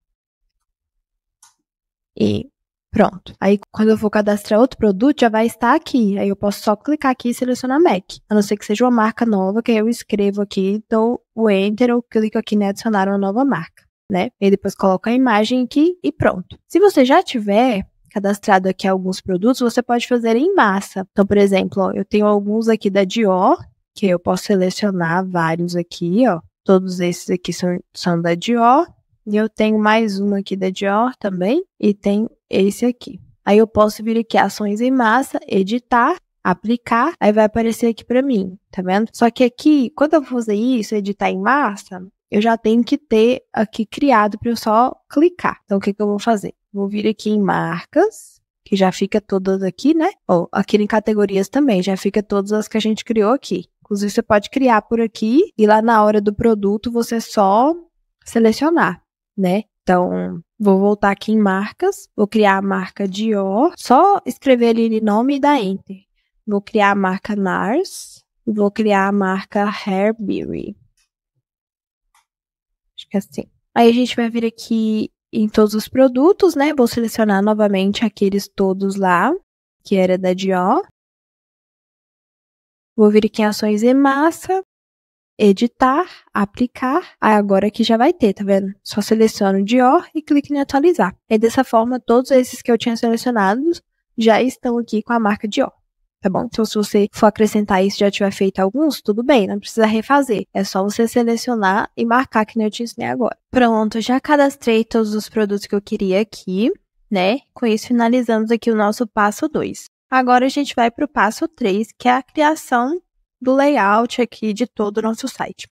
E Pronto. Aí, quando eu for cadastrar outro produto, já vai estar aqui. Aí eu posso só clicar aqui e selecionar Mac. A não ser que seja uma marca nova, que eu escrevo aqui, dou o Enter ou clico aqui em né, adicionar uma nova marca, né? E depois coloco a imagem aqui e pronto. Se você já tiver cadastrado aqui alguns produtos, você pode fazer em massa. Então, por exemplo, ó, eu tenho alguns aqui da Dior, que eu posso selecionar vários aqui, ó. Todos esses aqui são, são da Dior. E eu tenho mais um aqui da Dior também. E tem esse aqui. Aí eu posso vir aqui ações em massa, editar, aplicar, aí vai aparecer aqui para mim, tá vendo? Só que aqui, quando eu vou fazer isso, editar em massa, eu já tenho que ter aqui criado para eu só clicar. Então, o que, que eu vou fazer? Vou vir aqui em marcas, que já fica todas aqui, né? Ou aqui em categorias também, já fica todas as que a gente criou aqui. Inclusive, você pode criar por aqui e lá na hora do produto você só selecionar, né? Então, vou voltar aqui em marcas, vou criar a marca Dior, só escrever ali nome e dar enter. Vou criar a marca NARS, vou criar a marca Hairberry. Acho que é assim. Aí a gente vai vir aqui em todos os produtos, né? Vou selecionar novamente aqueles todos lá, que era da Dior. Vou vir aqui em ações e massa, editar, aplicar. Aí ah, agora aqui já vai ter, tá vendo? Só seleciono Dior e clico em atualizar. É dessa forma, todos esses que eu tinha selecionado já estão aqui com a marca Dior tá bom? Então, se você for acrescentar isso já tiver feito alguns, tudo bem, não precisa refazer. É só você selecionar e marcar que nem eu te ensinei agora. Pronto, já cadastrei todos os produtos que eu queria aqui, né? Com isso, finalizamos aqui o nosso passo 2. Agora a gente vai para o passo 3, que é a criação do layout aqui de todo o nosso site.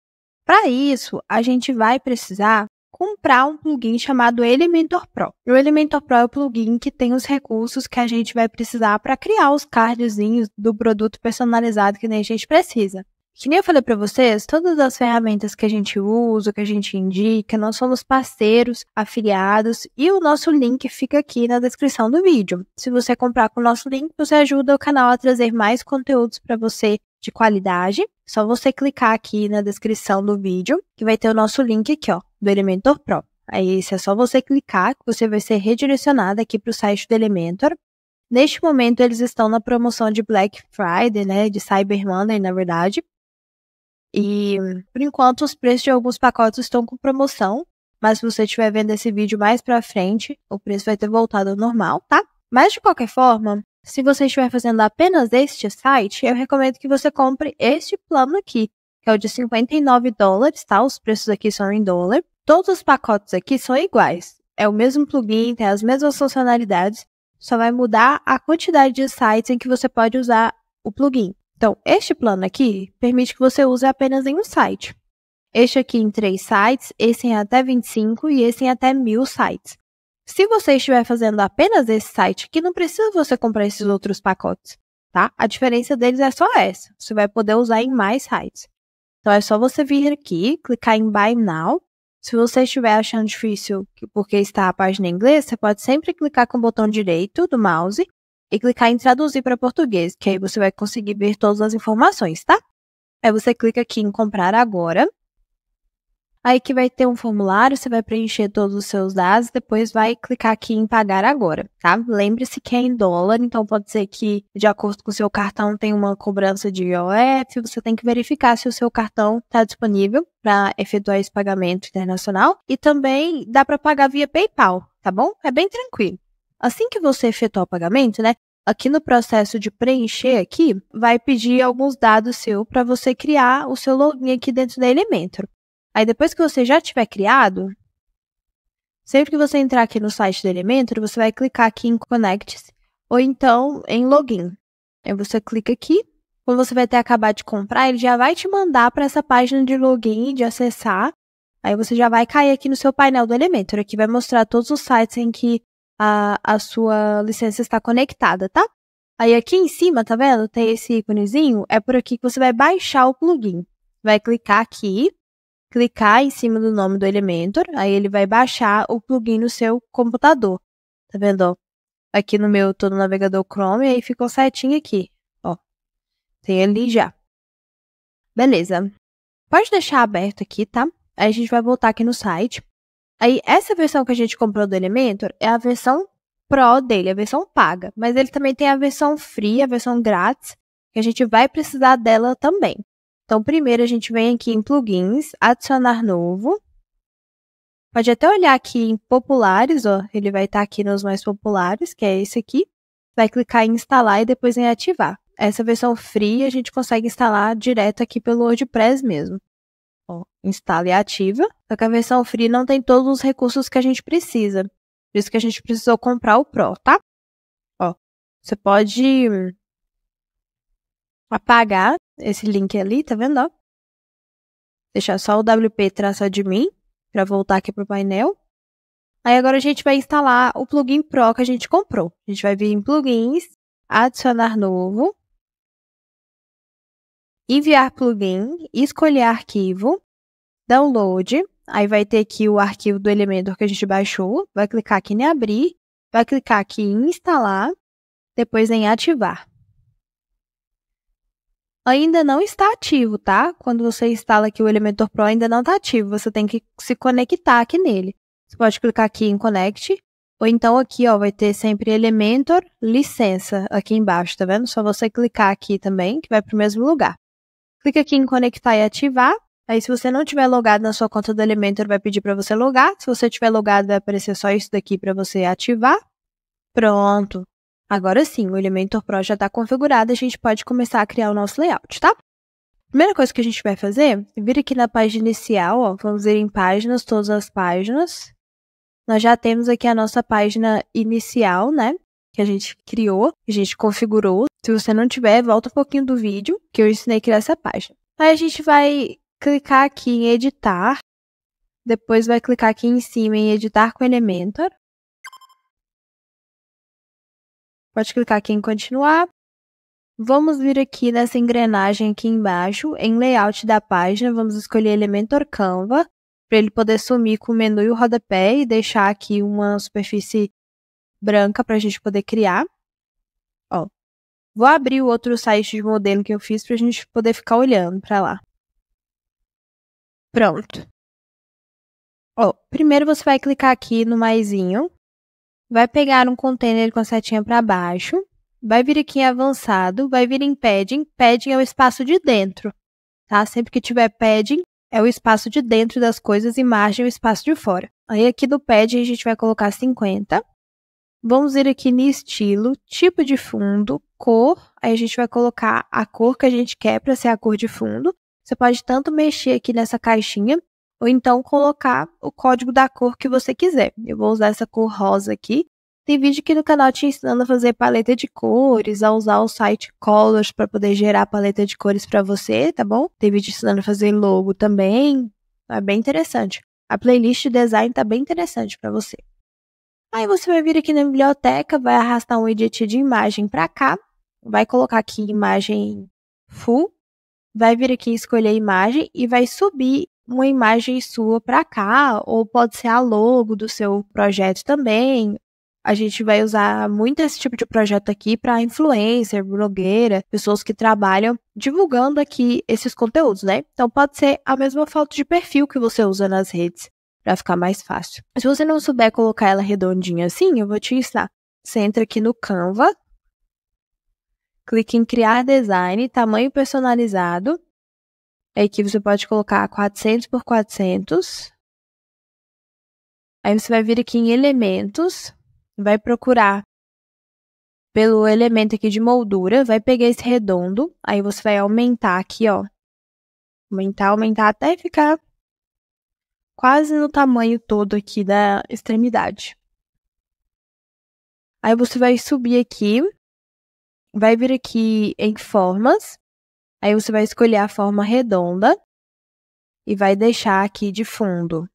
Para isso, a gente vai precisar comprar um plugin chamado Elementor Pro. O Elementor Pro é o plugin que tem os recursos que a gente vai precisar para criar os cardzinhos do produto personalizado que nem a gente precisa. Que nem eu falei para vocês, todas as ferramentas que a gente usa, que a gente indica, nós somos parceiros, afiliados e o nosso link fica aqui na descrição do vídeo. Se você comprar com o nosso link, você ajuda o canal a trazer mais conteúdos para você de qualidade só você clicar aqui na descrição do vídeo, que vai ter o nosso link aqui, ó, do Elementor Pro. Aí se é só você clicar você vai ser redirecionado aqui para o site do Elementor. Neste momento eles estão na promoção de Black Friday, né, de Cyber Monday, na verdade. E por enquanto os preços de alguns pacotes estão com promoção, mas se você estiver vendo esse vídeo mais para frente, o preço vai ter voltado ao normal, tá? Mas de qualquer forma, se você estiver fazendo apenas este site, eu recomendo que você compre este plano aqui, que é o de 59 dólares, tá? Os preços aqui são em dólar. Todos os pacotes aqui são iguais. É o mesmo plugin, tem as mesmas funcionalidades, só vai mudar a quantidade de sites em que você pode usar o plugin. Então, este plano aqui permite que você use apenas em um site. Este aqui em três sites, esse em até 25 e esse em até mil sites. Se você estiver fazendo apenas esse site, que não precisa você comprar esses outros pacotes, tá? A diferença deles é só essa. Você vai poder usar em mais sites. Então é só você vir aqui, clicar em Buy Now. Se você estiver achando difícil porque está a página em inglês, você pode sempre clicar com o botão direito do mouse e clicar em traduzir para português, que aí você vai conseguir ver todas as informações, tá? Aí você clica aqui em comprar agora. Aí que vai ter um formulário, você vai preencher todos os seus dados, depois vai clicar aqui em pagar agora, tá? Lembre-se que é em dólar, então pode ser que de acordo com o seu cartão tem uma cobrança de IOF, você tem que verificar se o seu cartão está disponível para efetuar esse pagamento internacional e também dá para pagar via PayPal, tá bom? É bem tranquilo. Assim que você efetuar o pagamento, né, aqui no processo de preencher aqui, vai pedir alguns dados seu para você criar o seu login aqui dentro da Elementor. Aí depois que você já tiver criado, sempre que você entrar aqui no site do Elementor, você vai clicar aqui em Connect ou então em Login. Aí você clica aqui, quando você vai ter acabado de comprar, ele já vai te mandar para essa página de login, de acessar. Aí você já vai cair aqui no seu painel do Elementor. Aqui vai mostrar todos os sites em que a, a sua licença está conectada, tá? Aí aqui em cima, tá vendo? Tem esse íconezinho. É por aqui que você vai baixar o plugin. Vai clicar aqui clicar em cima do nome do Elementor, aí ele vai baixar o plugin no seu computador. Tá vendo? Ó? Aqui no meu, todo no navegador Chrome, aí ficou certinho aqui. Ó, tem ali já. Beleza. Pode deixar aberto aqui, tá? Aí a gente vai voltar aqui no site. Aí, essa versão que a gente comprou do Elementor é a versão Pro dele, a versão paga. Mas ele também tem a versão free, a versão grátis, que a gente vai precisar dela também. Então, primeiro a gente vem aqui em plugins, adicionar novo. Pode até olhar aqui em populares, ó, ele vai estar tá aqui nos mais populares, que é esse aqui. Vai clicar em instalar e depois em ativar. Essa versão free a gente consegue instalar direto aqui pelo WordPress mesmo. Ó, instala e ativa. Só que a versão free não tem todos os recursos que a gente precisa. Por isso que a gente precisou comprar o Pro, tá? Ó, você pode apagar esse link ali, tá vendo? Ó? Deixar só o wp-admin para voltar aqui para o painel. Aí agora a gente vai instalar o plugin Pro que a gente comprou. A gente vai vir em plugins, adicionar novo, enviar plugin, escolher arquivo, download. Aí vai ter aqui o arquivo do Elementor que a gente baixou. Vai clicar aqui em abrir, vai clicar aqui em instalar, depois em ativar ainda não está ativo, tá? Quando você instala aqui o Elementor Pro, ainda não está ativo. Você tem que se conectar aqui nele. Você pode clicar aqui em Connect, ou então aqui, ó, vai ter sempre Elementor Licença aqui embaixo, tá vendo? Só você clicar aqui também, que vai para o mesmo lugar. Clica aqui em Conectar e Ativar. Aí, se você não tiver logado na sua conta do Elementor, vai pedir para você logar. Se você tiver logado, vai aparecer só isso daqui para você ativar. Pronto. Agora sim, o Elementor Pro já está configurado, a gente pode começar a criar o nosso layout, tá? Primeira coisa que a gente vai fazer, vir aqui na página inicial, ó, vamos ir em páginas, todas as páginas. Nós já temos aqui a nossa página inicial, né? Que a gente criou, a gente configurou. Se você não tiver, volta um pouquinho do vídeo que eu ensinei a criar essa página. Aí a gente vai clicar aqui em editar, depois vai clicar aqui em cima em editar com Elementor. Pode clicar aqui em continuar. Vamos vir aqui nessa engrenagem aqui embaixo, em layout da página, vamos escolher Elementor Canva, para ele poder sumir com o menu e o rodapé e deixar aqui uma superfície branca para a gente poder criar. Ó, vou abrir o outro site de modelo que eu fiz para a gente poder ficar olhando para lá. Pronto. Ó, primeiro você vai clicar aqui no maisinho, vai pegar um container com a setinha para baixo, vai vir aqui em avançado, vai vir em padding. Padding é o espaço de dentro, tá? Sempre que tiver padding, é o espaço de dentro das coisas e margem é o espaço de fora. Aí aqui do padding a gente vai colocar 50. Vamos ir aqui em estilo, tipo de fundo, cor. Aí a gente vai colocar a cor que a gente quer para ser a cor de fundo. Você pode tanto mexer aqui nessa caixinha ou então colocar o código da cor que você quiser. Eu vou usar essa cor rosa aqui. Tem vídeo aqui no canal te ensinando a fazer paleta de cores, a usar o site Colors para poder gerar paleta de cores para você, tá bom? Tem vídeo ensinando a fazer logo também. É bem interessante. A playlist de design tá bem interessante para você. Aí você vai vir aqui na biblioteca, vai arrastar um edit de imagem para cá, vai colocar aqui imagem full, vai vir aqui escolher imagem e vai subir uma imagem sua para cá, ou pode ser a logo do seu projeto também. A gente vai usar muito esse tipo de projeto aqui para influencer, blogueira, pessoas que trabalham divulgando aqui esses conteúdos, né? Então pode ser a mesma foto de perfil que você usa nas redes para ficar mais fácil. Se você não souber colocar ela redondinha assim, eu vou te ensinar. Você entra aqui no Canva, clique em criar design, tamanho personalizado é que você pode colocar 400 por 400. Aí você vai vir aqui em elementos, vai procurar pelo elemento aqui de moldura, vai pegar esse redondo, aí você vai aumentar aqui, ó. Aumentar, aumentar até ficar quase no tamanho todo aqui da extremidade. Aí você vai subir aqui, vai vir aqui em formas, Aí você vai escolher a forma redonda e vai deixar aqui de fundo.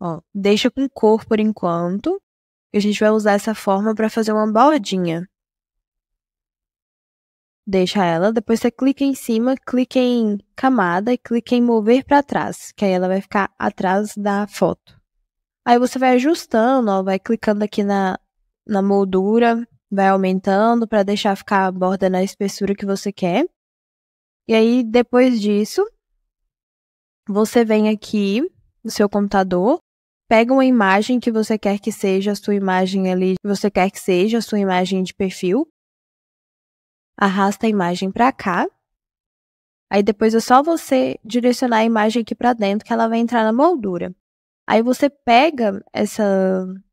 Ó, deixa com cor por enquanto. E a gente vai usar essa forma para fazer uma bordinha. Deixa ela, depois você clica em cima, clica em camada e clica em mover para trás, que aí ela vai ficar atrás da foto. Aí você vai ajustando, ó, vai clicando aqui na, na moldura vai aumentando para deixar ficar a borda na espessura que você quer. E aí, depois disso, você vem aqui no seu computador, pega uma imagem que você quer que seja a sua imagem ali, que você quer que seja a sua imagem de perfil, arrasta a imagem para cá. Aí depois é só você direcionar a imagem aqui para dentro que ela vai entrar na moldura. Aí você pega essa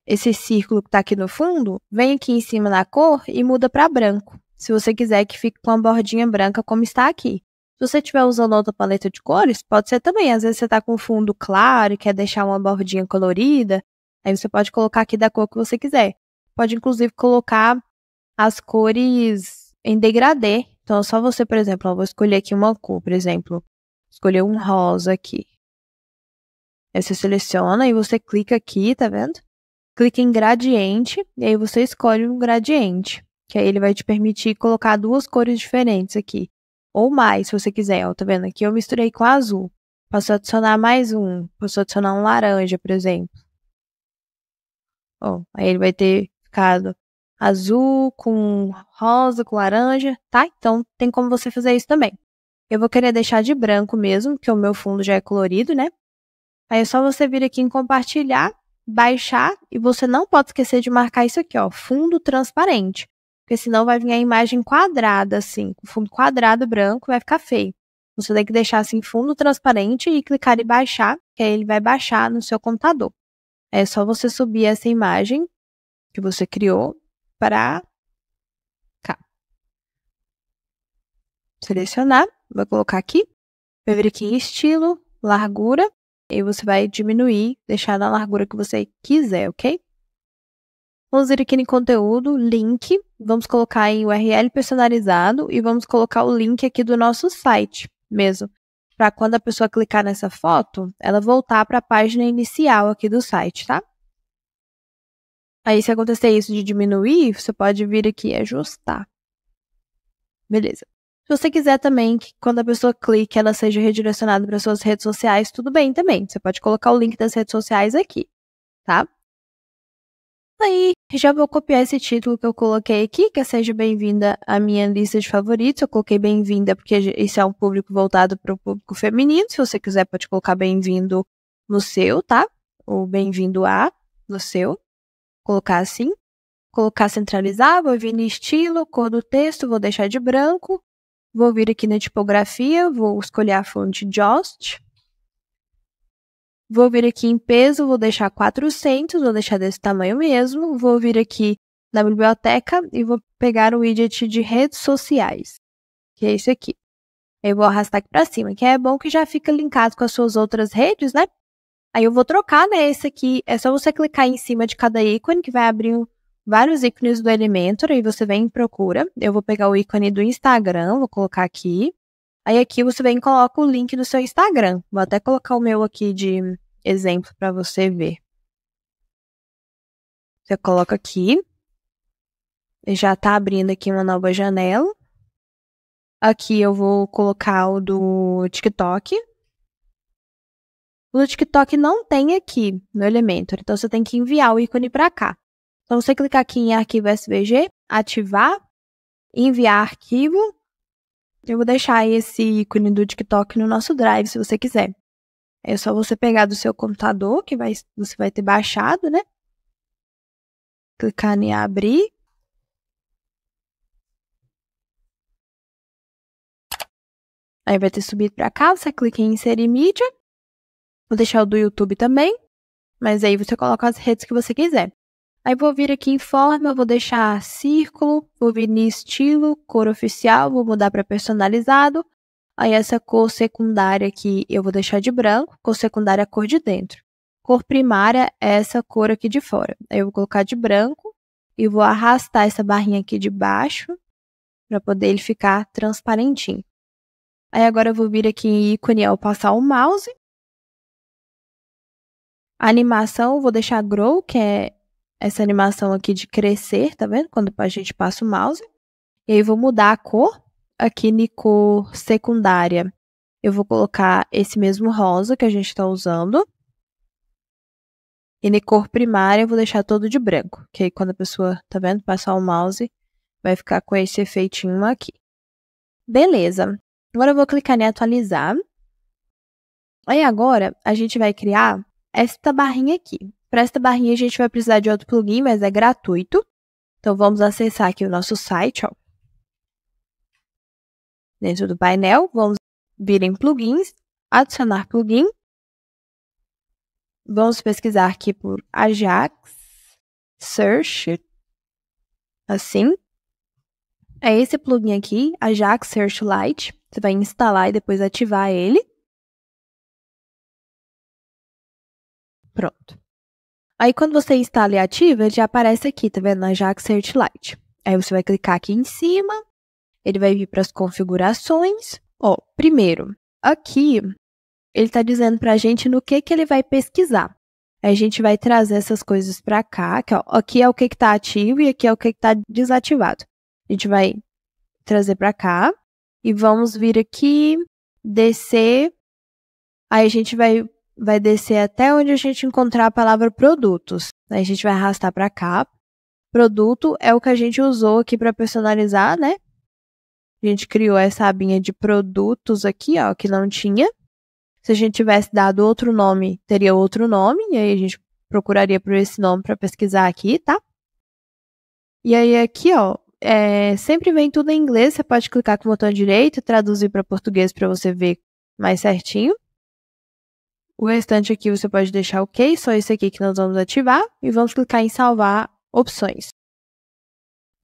esse círculo que está aqui no fundo, vem aqui em cima na cor e muda para branco, se você quiser que fique com a bordinha branca como está aqui. Se você estiver usando outra paleta de cores, pode ser também. Às vezes você está com fundo claro e quer deixar uma bordinha colorida, aí você pode colocar aqui da cor que você quiser. Pode, inclusive, colocar as cores em degradê. Então, é só você, por exemplo, vou escolher aqui uma cor, por exemplo, escolher um rosa aqui. Aí você seleciona e você clica aqui, tá vendo? clica em gradiente e aí você escolhe um gradiente, que aí ele vai te permitir colocar duas cores diferentes aqui, ou mais, se você quiser. Ó, tá vendo aqui? Eu misturei com azul. Posso adicionar mais um, posso adicionar um laranja, por exemplo. Ó, aí ele vai ter ficado azul com rosa, com laranja, tá? Então tem como você fazer isso também. Eu vou querer deixar de branco mesmo, porque o meu fundo já é colorido, né? Aí é só você vir aqui em compartilhar baixar e você não pode esquecer de marcar isso aqui, ó, fundo transparente, porque senão vai vir a imagem quadrada assim, com fundo quadrado branco, vai ficar feio. Você tem que deixar assim fundo transparente e clicar em baixar, que aí ele vai baixar no seu computador. É só você subir essa imagem que você criou para cá. Selecionar, vou colocar aqui. Vai vir aqui em estilo, largura e você vai diminuir, deixar na largura que você quiser, ok? Vamos vir aqui em conteúdo, link, vamos colocar em URL personalizado e vamos colocar o link aqui do nosso site mesmo, para quando a pessoa clicar nessa foto, ela voltar para a página inicial aqui do site, tá? Aí se acontecer isso de diminuir, você pode vir aqui e ajustar. Beleza você quiser também que quando a pessoa clique, ela seja redirecionada para suas redes sociais, tudo bem também. Você pode colocar o link das redes sociais aqui, tá? Aí, já vou copiar esse título que eu coloquei aqui, que é Seja Bem-vinda à minha lista de favoritos. Eu coloquei bem-vinda porque esse é um público voltado para o público feminino. Se você quiser, pode colocar bem-vindo no seu, tá? Ou bem-vindo a no seu. Colocar assim. Colocar centralizar, vou vir no estilo, cor do texto, vou deixar de branco Vou vir aqui na tipografia, vou escolher a fonte Jost. Vou vir aqui em peso, vou deixar 400, vou deixar desse tamanho mesmo. Vou vir aqui na biblioteca e vou pegar o widget de redes sociais, que é esse aqui. Eu vou arrastar aqui para cima, que é bom que já fica linkado com as suas outras redes, né? Aí eu vou trocar, né, esse aqui. É só você clicar em cima de cada ícone que vai abrir um vários ícones do Elementor e você vem em procura. Eu vou pegar o ícone do Instagram, vou colocar aqui. Aí aqui você vem e coloca o link do seu Instagram. Vou até colocar o meu aqui de exemplo para você ver. Você coloca aqui. Já está abrindo aqui uma nova janela. Aqui eu vou colocar o do TikTok. O TikTok não tem aqui no Elementor, então você tem que enviar o ícone para cá. Então, você clicar aqui em arquivo SVG, ativar, enviar arquivo. Eu vou deixar esse ícone do TikTok no nosso Drive, se você quiser. É só você pegar do seu computador, que vai, você vai ter baixado, né? Clicar em abrir. Aí vai ter subido para cá, você clica em inserir mídia. Vou deixar o do YouTube também, mas aí você coloca as redes que você quiser. Aí vou vir aqui em forma, vou deixar círculo, vou vir em estilo, cor oficial, vou mudar para personalizado. Aí essa cor secundária aqui eu vou deixar de branco, cor secundária é a cor de dentro. Cor primária é essa cor aqui de fora. Aí eu vou colocar de branco e vou arrastar essa barrinha aqui de baixo para poder ele ficar transparentinho. Aí agora eu vou vir aqui em ícone ao passar o mouse. A animação eu vou deixar grow, que é essa animação aqui de crescer, tá vendo? Quando a gente passa o mouse. E aí vou mudar a cor aqui na cor secundária. Eu vou colocar esse mesmo rosa que a gente está usando. E na cor primária eu vou deixar todo de branco, que aí quando a pessoa, tá vendo, passar o mouse, vai ficar com esse efeitinho aqui. Beleza. Agora eu vou clicar em atualizar. Aí agora a gente vai criar esta barrinha aqui. Para esta barrinha, a gente vai precisar de outro plugin, mas é gratuito. Então, vamos acessar aqui o nosso site. Ó. Dentro do painel, vamos vir em plugins, adicionar plugin. Vamos pesquisar aqui por Ajax, Search, assim. É esse plugin aqui, Ajax Search Lite. Você vai instalar e depois ativar ele. Pronto. Aí quando você instala e ativa, ele já aparece aqui, tá vendo? Na Jax Searchlight. Aí você vai clicar aqui em cima, ele vai vir para as configurações. Ó, primeiro, aqui ele está dizendo para a gente no que, que ele vai pesquisar. Aí a gente vai trazer essas coisas para cá, que ó, aqui é o que está ativo e aqui é o que está desativado. A gente vai trazer para cá e vamos vir aqui, descer. Aí a gente vai vai descer até onde a gente encontrar a palavra produtos. Aí a gente vai arrastar para cá. Produto é o que a gente usou aqui para personalizar, né? A gente criou essa abinha de produtos aqui, ó, que não tinha. Se a gente tivesse dado outro nome, teria outro nome, e aí a gente procuraria por esse nome para pesquisar aqui, tá? E aí aqui, ó, é, sempre vem tudo em inglês, você pode clicar com o botão direito, traduzir para português para você ver mais certinho. O restante aqui você pode deixar ok, só esse aqui que nós vamos ativar e vamos clicar em salvar opções.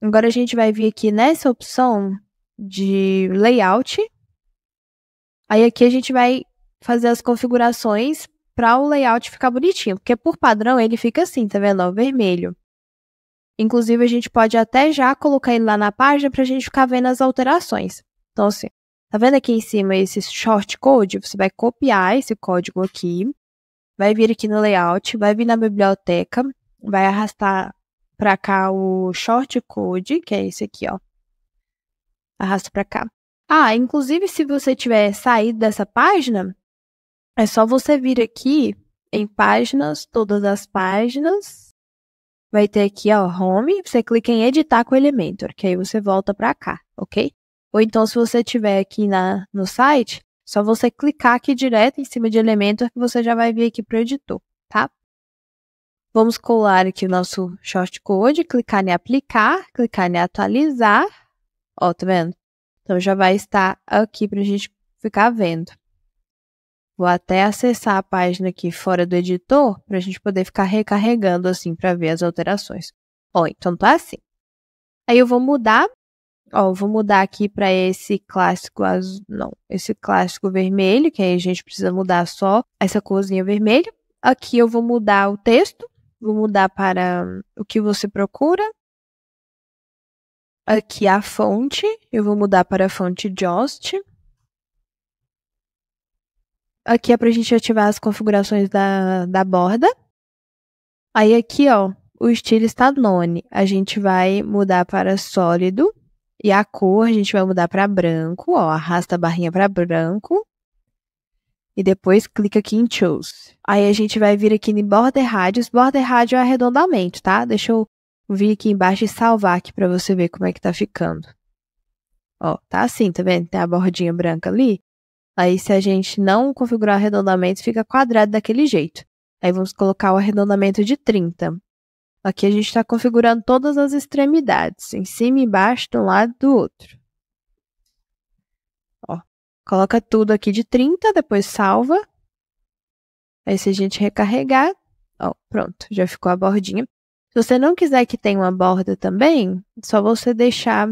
Agora a gente vai vir aqui nessa opção de layout. Aí aqui a gente vai fazer as configurações para o layout ficar bonitinho, porque por padrão ele fica assim, tá vendo? vermelho. Inclusive a gente pode até já colocar ele lá na página para a gente ficar vendo as alterações. Então assim, Tá vendo aqui em cima esse short code? Você vai copiar esse código aqui, vai vir aqui no layout, vai vir na biblioteca, vai arrastar para cá o short code, que é esse aqui, ó. Arrasta para cá. Ah, inclusive se você tiver saído dessa página, é só você vir aqui em páginas, todas as páginas. Vai ter aqui, ó, home, você clica em editar com o Elementor, que aí você volta para cá, OK? Ou então, se você tiver aqui na, no site, só você clicar aqui direto em cima de elementos que você já vai vir aqui para o editor, tá? Vamos colar aqui o nosso shortcode, clicar em aplicar, clicar em atualizar. Ó, tá vendo? Então já vai estar aqui para a gente ficar vendo. Vou até acessar a página aqui fora do editor para a gente poder ficar recarregando assim para ver as alterações. Ó, então tá assim. Aí eu vou mudar Ó, vou mudar aqui para esse clássico azul, não, esse clássico vermelho, que aí a gente precisa mudar só essa corzinha vermelha. Aqui eu vou mudar o texto, vou mudar para o que você procura. Aqui a fonte, eu vou mudar para a fonte Jost. Aqui é para a gente ativar as configurações da, da borda. Aí aqui, ó, o estilo está none. A gente vai mudar para sólido. E a cor a gente vai mudar para branco, ó, arrasta a barrinha para branco. E depois clica aqui em Choose. Aí a gente vai vir aqui em Border Radius. Border Radius é arredondamento, tá? Deixa eu vir aqui embaixo e salvar aqui para você ver como é que tá ficando. Ó, tá assim, tá vendo? Tem a bordinha branca ali. Aí se a gente não configurar arredondamento, fica quadrado daquele jeito. Aí vamos colocar o arredondamento de 30. Aqui a gente está configurando todas as extremidades, em cima e embaixo, de um lado e do outro. Ó, coloca tudo aqui de 30, depois salva. Aí se a gente recarregar, ó, pronto, já ficou a bordinha. Se você não quiser que tenha uma borda também, só você deixar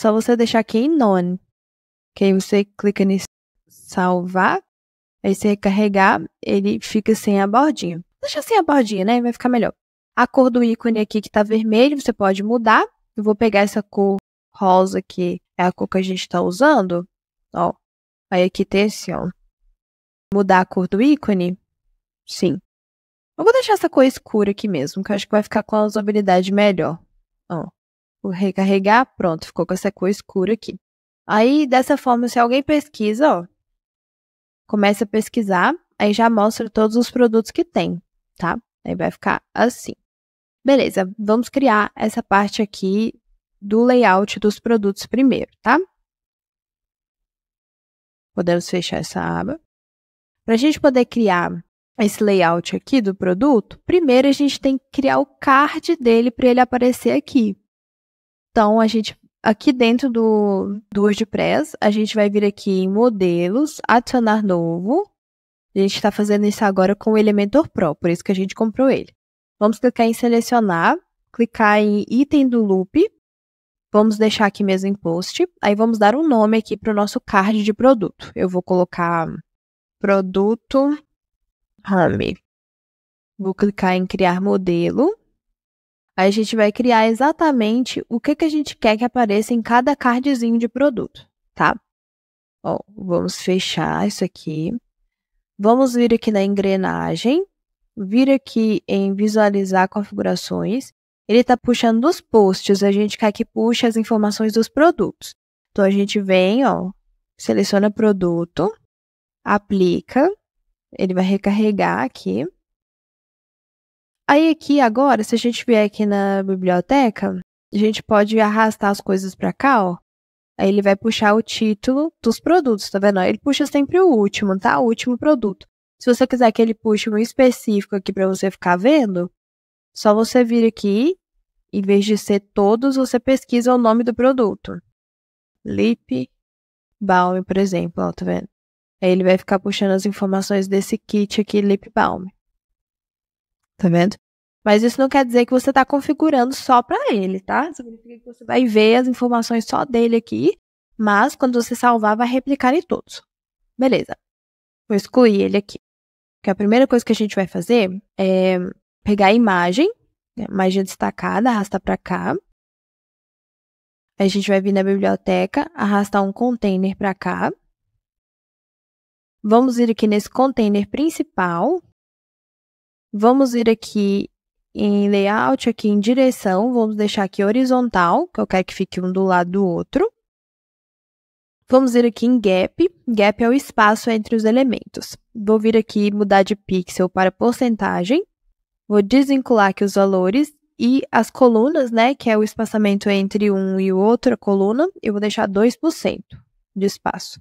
só você deixar aqui em none. Que aí você clica em salvar, aí se recarregar, ele fica sem a bordinha. Deixa sem a bordinha, né? Vai ficar melhor. A cor do ícone aqui que está vermelho, você pode mudar. Eu vou pegar essa cor rosa que é a cor que a gente está usando. Ó, aí aqui tem assim, esse, ó. Mudar a cor do ícone? Sim. Eu vou deixar essa cor escura aqui mesmo, que eu acho que vai ficar com a usabilidade melhor. Ó, vou recarregar, pronto, ficou com essa cor escura aqui. Aí, dessa forma, se alguém pesquisa, ó, começa a pesquisar, aí já mostra todos os produtos que tem, tá? Aí vai ficar assim. Beleza, vamos criar essa parte aqui do layout dos produtos primeiro, tá? Podemos fechar essa aba. Para a gente poder criar esse layout aqui do produto, primeiro a gente tem que criar o card dele para ele aparecer aqui. Então, a gente aqui dentro do, do WordPress, a gente vai vir aqui em modelos, adicionar novo. A gente está fazendo isso agora com o Elementor Pro, por isso que a gente comprou ele. Vamos clicar em selecionar, clicar em item do loop, vamos deixar aqui mesmo em post, aí vamos dar um nome aqui para o nosso card de produto. Eu vou colocar produto home. Vou clicar em criar modelo. Aí a gente vai criar exatamente o que, que a gente quer que apareça em cada cardzinho de produto, tá? Ó, vamos fechar isso aqui. Vamos vir aqui na engrenagem vir aqui em visualizar configurações, ele está puxando os posts, a gente quer que puxe as informações dos produtos. Então a gente vem, ó, seleciona produto, aplica, ele vai recarregar aqui. Aí aqui agora, se a gente vier aqui na biblioteca, a gente pode arrastar as coisas para cá, ó. Aí ele vai puxar o título dos produtos, tá vendo? Ele puxa sempre o último, tá? O último produto. Se você quiser que ele puxe um específico aqui para você ficar vendo, só você vir aqui, em vez de ser todos, você pesquisa o nome do produto. Lip Balm, por exemplo, ó, tá vendo? Aí ele vai ficar puxando as informações desse kit aqui, Lip Balm. Tá vendo? Mas isso não quer dizer que você está configurando só para ele, tá? Significa que você vai ver as informações só dele aqui, mas quando você salvar, vai replicar em todos. Beleza. Vou excluir ele aqui. Porque a primeira coisa que a gente vai fazer é pegar a imagem, né, imagem magia destacada, arrasta para cá. a gente vai vir na biblioteca, arrastar um container para cá. Vamos ir aqui nesse container principal. Vamos ir aqui em layout, aqui em direção. Vamos deixar aqui horizontal, que eu quero que fique um do lado do outro. Vamos vir aqui em gap. Gap é o espaço entre os elementos. Vou vir aqui mudar de pixel para porcentagem. Vou desvincular aqui os valores e as colunas, né, que é o espaçamento entre um e outra coluna, eu vou deixar 2% de espaço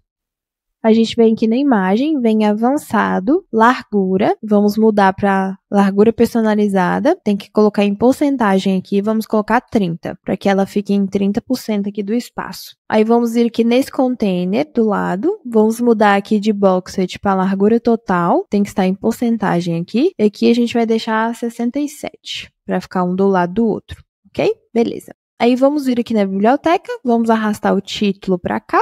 a gente vem aqui na imagem, vem avançado, largura, vamos mudar para largura personalizada, tem que colocar em porcentagem aqui, vamos colocar 30, para que ela fique em 30% aqui do espaço. Aí vamos ir aqui nesse container do lado, vamos mudar aqui de set tipo, para largura total, tem que estar em porcentagem aqui, e aqui a gente vai deixar 67, para ficar um do lado do outro, ok? Beleza. Aí vamos vir aqui na biblioteca, vamos arrastar o título para cá,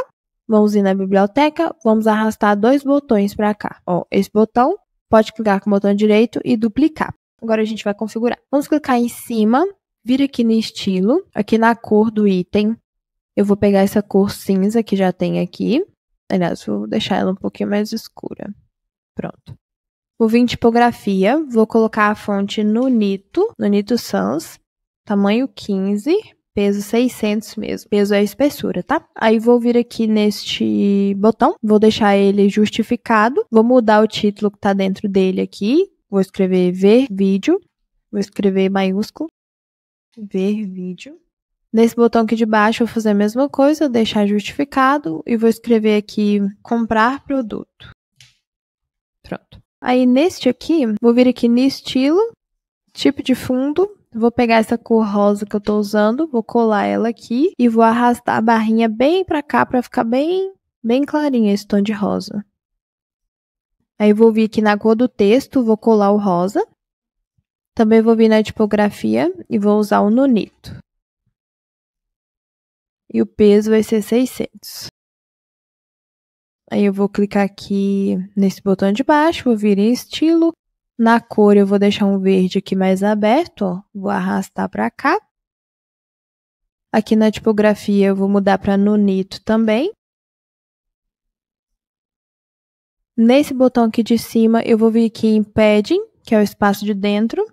Vamos ir na biblioteca, vamos arrastar dois botões para cá. Ó, esse botão, pode clicar com o botão direito e duplicar. Agora a gente vai configurar. Vamos clicar em cima, vir aqui no estilo, aqui na cor do item. Eu vou pegar essa cor cinza que já tem aqui. Aliás, vou deixar ela um pouquinho mais escura. Pronto. Vou vir em tipografia, vou colocar a fonte no Nito, no Nito Sans, tamanho 15, peso 600 mesmo. Peso é a espessura, tá? Aí vou vir aqui neste botão, vou deixar ele justificado, vou mudar o título que tá dentro dele aqui, vou escrever ver vídeo, vou escrever maiúsculo, ver vídeo. Nesse botão aqui de baixo, vou fazer a mesma coisa, deixar justificado e vou escrever aqui comprar produto. Pronto. Aí neste aqui, vou vir aqui no estilo, tipo de fundo, Vou pegar essa cor rosa que eu tô usando, vou colar ela aqui e vou arrastar a barrinha bem pra cá pra ficar bem, bem clarinha esse tom de rosa. Aí vou vir aqui na cor do texto, vou colar o rosa. Também vou vir na tipografia e vou usar o nonito. E o peso vai ser 600. Aí eu vou clicar aqui nesse botão de baixo, vou vir em estilo, na cor eu vou deixar um verde aqui mais aberto, ó. Vou arrastar para cá. Aqui na tipografia eu vou mudar para Nonito também. Nesse botão aqui de cima eu vou vir aqui em Padding, que é o espaço de dentro.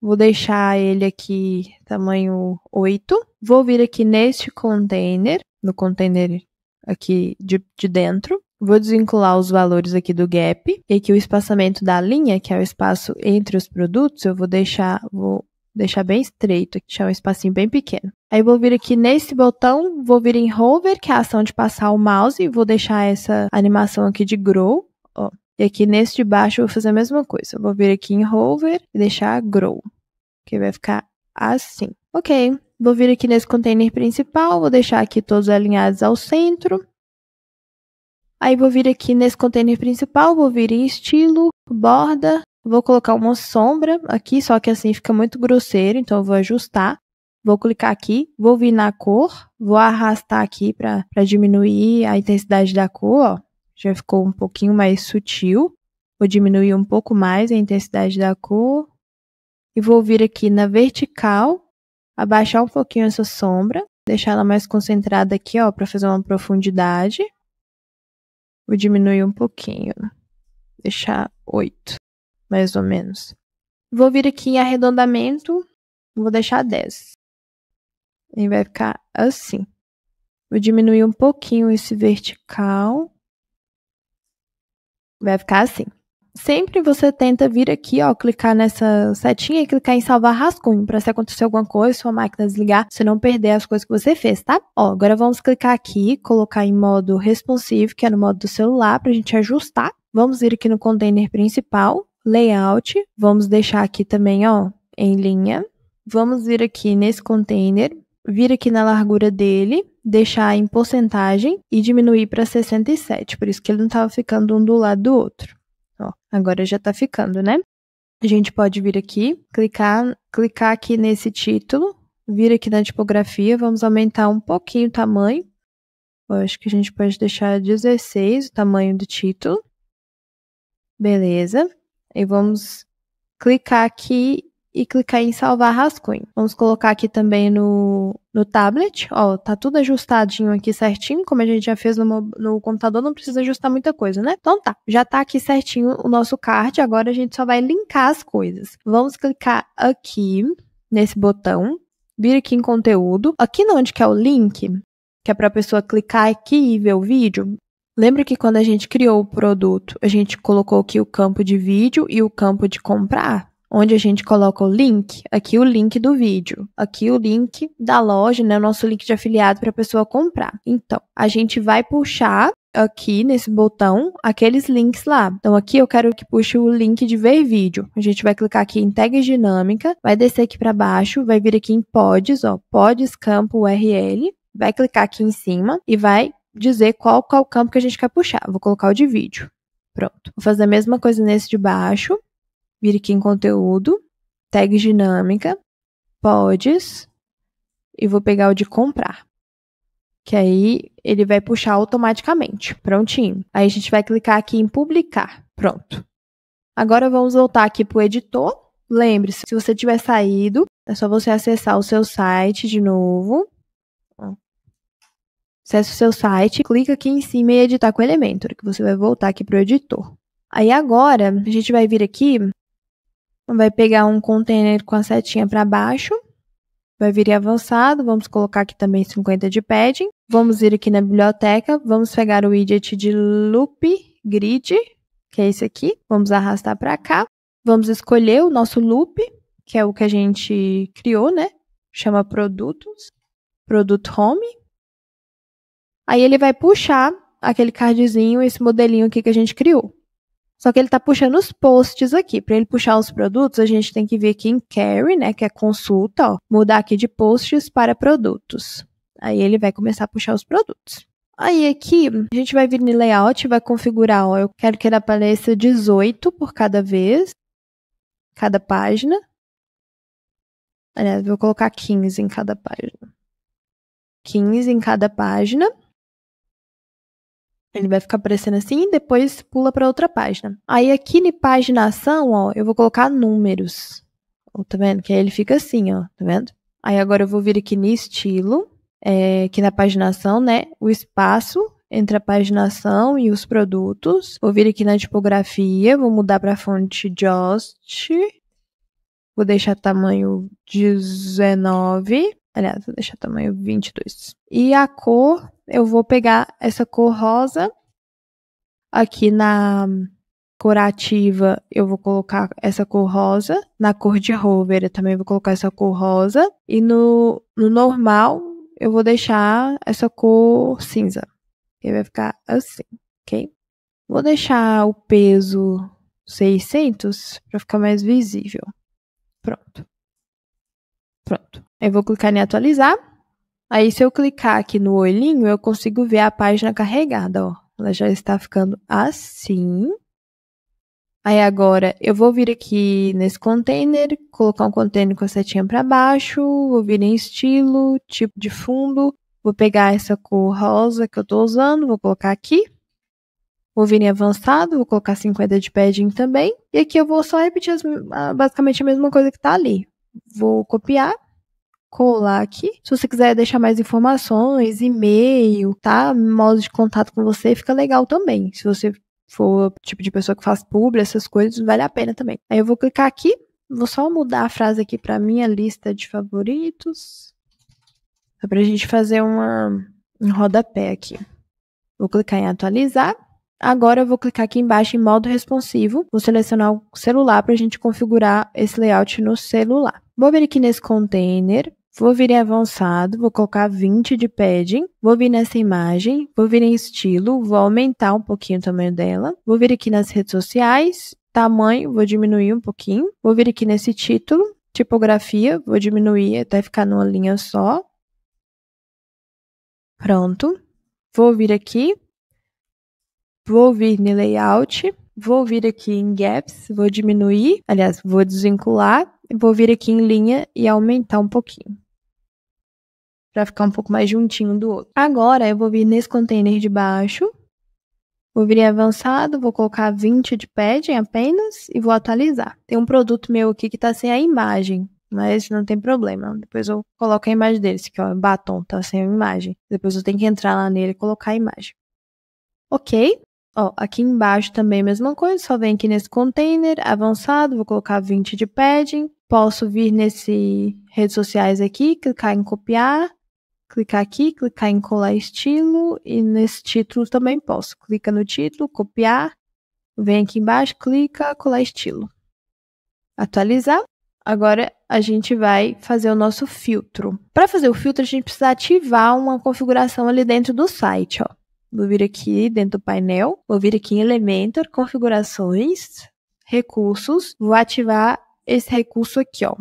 Vou deixar ele aqui tamanho 8. Vou vir aqui neste container, no container aqui de, de dentro. Vou desvincular os valores aqui do gap e aqui o espaçamento da linha, que é o espaço entre os produtos, eu vou deixar, vou deixar bem estreito, deixar um espacinho bem pequeno. Aí vou vir aqui nesse botão, vou vir em hover, que é a ação de passar o mouse, e vou deixar essa animação aqui de grow, ó. E aqui nesse de baixo eu vou fazer a mesma coisa. Eu vou vir aqui em hover e deixar grow, que vai ficar assim. Ok, vou vir aqui nesse container principal, vou deixar aqui todos alinhados ao centro. Aí vou vir aqui nesse container principal, vou vir em estilo, borda, vou colocar uma sombra aqui, só que assim fica muito grosseiro, então eu vou ajustar. Vou clicar aqui, vou vir na cor, vou arrastar aqui para diminuir a intensidade da cor, ó. Já ficou um pouquinho mais sutil. Vou diminuir um pouco mais a intensidade da cor. E vou vir aqui na vertical, abaixar um pouquinho essa sombra, deixar ela mais concentrada aqui, ó, para fazer uma profundidade. Vou diminuir um pouquinho. Deixar 8, mais ou menos. Vou vir aqui em arredondamento, vou deixar 10. E vai ficar assim. Vou diminuir um pouquinho esse vertical. Vai ficar assim sempre você tenta vir aqui, ó, clicar nessa setinha e clicar em salvar rascunho, para se acontecer alguma coisa, sua máquina desligar, você não perder as coisas que você fez, tá? Ó, agora vamos clicar aqui, colocar em modo responsivo, que é no modo do celular, pra gente ajustar. Vamos ir aqui no container principal, layout, vamos deixar aqui também, ó, em linha. Vamos vir aqui nesse container, vir aqui na largura dele, deixar em porcentagem e diminuir para 67, por isso que ele não estava ficando um do lado do outro. Agora já tá ficando, né? A gente pode vir aqui, clicar, clicar aqui nesse título, vir aqui na tipografia, vamos aumentar um pouquinho o tamanho. Eu acho que a gente pode deixar 16 o tamanho do título. Beleza. E vamos clicar aqui e clicar em salvar rascunho. Vamos colocar aqui também no, no tablet, ó, tá tudo ajustadinho aqui certinho, como a gente já fez no, no computador, não precisa ajustar muita coisa, né? Então tá, já tá aqui certinho o nosso card, agora a gente só vai linkar as coisas. Vamos clicar aqui, nesse botão, vir aqui em conteúdo, aqui onde que é o link, que é para a pessoa clicar aqui e ver o vídeo, Lembra que quando a gente criou o produto, a gente colocou aqui o campo de vídeo e o campo de comprar? onde a gente coloca o link, aqui o link do vídeo, aqui o link da loja, né, o nosso link de afiliado para a pessoa comprar. Então, a gente vai puxar aqui nesse botão aqueles links lá. Então aqui eu quero que puxe o link de ver vídeo. A gente vai clicar aqui em Tag dinâmica, vai descer aqui para baixo, vai vir aqui em pods, ó, pods campo URL, vai clicar aqui em cima e vai dizer qual qual campo que a gente quer puxar. Vou colocar o de vídeo. Pronto. Vou fazer a mesma coisa nesse de baixo vir aqui em conteúdo, tag dinâmica, pods, e vou pegar o de comprar. Que aí ele vai puxar automaticamente. Prontinho. Aí a gente vai clicar aqui em publicar. Pronto. Agora vamos voltar aqui para o editor. Lembre-se, se você tiver saído, é só você acessar o seu site de novo. Acesse o seu site, clica aqui em cima e editar com o Elementor, que você vai voltar aqui para o editor. Aí agora, a gente vai vir aqui Vai pegar um container com a setinha para baixo. Vai vir avançado, vamos colocar aqui também 50 de padding. Vamos ir aqui na biblioteca, vamos pegar o widget de loop grid, que é esse aqui. Vamos arrastar para cá. Vamos escolher o nosso loop, que é o que a gente criou, né? Chama produtos, produto home. Aí ele vai puxar aquele cardzinho, esse modelinho aqui que a gente criou. Só que ele está puxando os posts aqui. Para ele puxar os produtos, a gente tem que vir aqui em Carry, né, que é consulta, ó, mudar aqui de posts para produtos. Aí ele vai começar a puxar os produtos. Aí aqui, a gente vai vir no layout e vai configurar, ó, eu quero que ele apareça 18 por cada vez, cada página. Aliás, vou colocar 15 em cada página. 15 em cada página. Ele vai ficar aparecendo assim e depois pula para outra página. Aí aqui na paginação, ó, eu vou colocar números. Ó, tá vendo? Que aí ele fica assim, ó, tá vendo? Aí agora eu vou vir aqui no estilo, é, aqui na paginação, né? O espaço entre a paginação e os produtos. Vou vir aqui na tipografia, vou mudar para fonte Just. Vou deixar tamanho 19. Aliás, vou deixar tamanho 22. E a cor, eu vou pegar essa cor rosa. Aqui na cor ativa, eu vou colocar essa cor rosa. Na cor de hover, eu também vou colocar essa cor rosa. E no, no normal, eu vou deixar essa cor cinza. Que vai ficar assim, ok? Vou deixar o peso 600 para ficar mais visível. Pronto. Pronto. Eu vou clicar em atualizar. Aí, se eu clicar aqui no olhinho, eu consigo ver a página carregada, ó. Ela já está ficando assim. Aí agora eu vou vir aqui nesse container, colocar um container com a setinha para baixo, vou vir em estilo, tipo de fundo, vou pegar essa cor rosa que eu estou usando, vou colocar aqui. Vou vir em avançado, vou colocar 50 assim de padding também. E aqui eu vou só repetir as, basicamente a mesma coisa que está ali. Vou copiar, colar aqui Se você quiser deixar mais informações, e-mail, tá? Modo de contato com você, fica legal também. Se você for tipo de pessoa que faz publi, essas coisas, vale a pena também. Aí eu vou clicar aqui, vou só mudar a frase aqui para minha lista de favoritos. Só pra gente fazer uma, um rodapé aqui. Vou clicar em atualizar. Agora eu vou clicar aqui embaixo em modo responsivo. Vou selecionar o celular para a gente configurar esse layout no celular. Vou vir aqui nesse container. Vou vir em avançado, vou colocar 20 de padding, vou vir nessa imagem, vou vir em estilo, vou aumentar um pouquinho o tamanho dela, vou vir aqui nas redes sociais, tamanho, vou diminuir um pouquinho, vou vir aqui nesse título, tipografia, vou diminuir até ficar numa linha só. Pronto. Vou vir aqui, vou vir no layout, vou vir aqui em gaps, vou diminuir, aliás, vou desvincular, Vou vir aqui em linha e aumentar um pouquinho. Pra ficar um pouco mais juntinho do outro. Agora, eu vou vir nesse container de baixo. Vou vir em avançado, vou colocar 20 de padding apenas e vou atualizar. Tem um produto meu aqui que tá sem a imagem, mas não tem problema. Depois eu coloco a imagem dele, esse aqui ó, batom, tá sem a imagem. Depois eu tenho que entrar lá nele e colocar a imagem. Ok, Ó, aqui embaixo também a mesma coisa, só vem aqui nesse container avançado, vou colocar 20 de padding. Posso vir nesse redes sociais aqui, clicar em copiar, clicar aqui, clicar em colar estilo e nesse título também posso. Clica no título, copiar, vem aqui embaixo, clica, colar estilo. Atualizar. Agora a gente vai fazer o nosso filtro. Para fazer o filtro, a gente precisa ativar uma configuração ali dentro do site, ó. Vou vir aqui dentro do painel, vou vir aqui em Elementor, configurações, recursos, vou ativar esse recurso aqui, ó.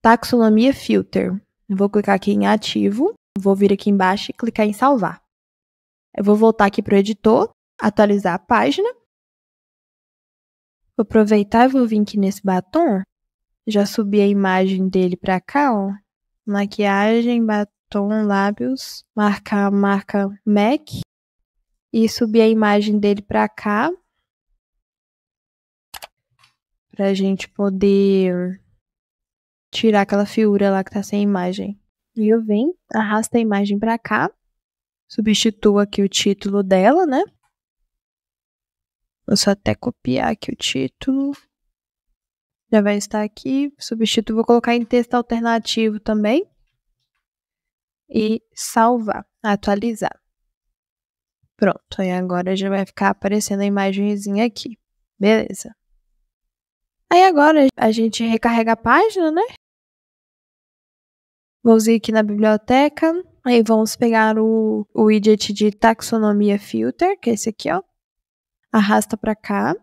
Taxonomia filter. Vou clicar aqui em ativo, vou vir aqui embaixo e clicar em salvar. Eu vou voltar aqui para o editor, atualizar a página. Vou aproveitar e vou vir aqui nesse batom. Já subi a imagem dele para cá, ó. Maquiagem, batom Tom Lábios, marcar a marca MAC e subir a imagem dele para cá para a gente poder tirar aquela figura lá que tá sem imagem. E eu venho, arrasto a imagem para cá, substituo aqui o título dela, né? Vou só até copiar aqui o título. Já vai estar aqui. Substituo, vou colocar em texto alternativo também e salvar, atualizar. Pronto, aí agora já vai ficar aparecendo a imagenzinha aqui. Beleza. Aí agora a gente recarrega a página, né? Vamos ir aqui na biblioteca. Aí vamos pegar o, o widget de taxonomia filter, que é esse aqui, ó. Arrasta para cá.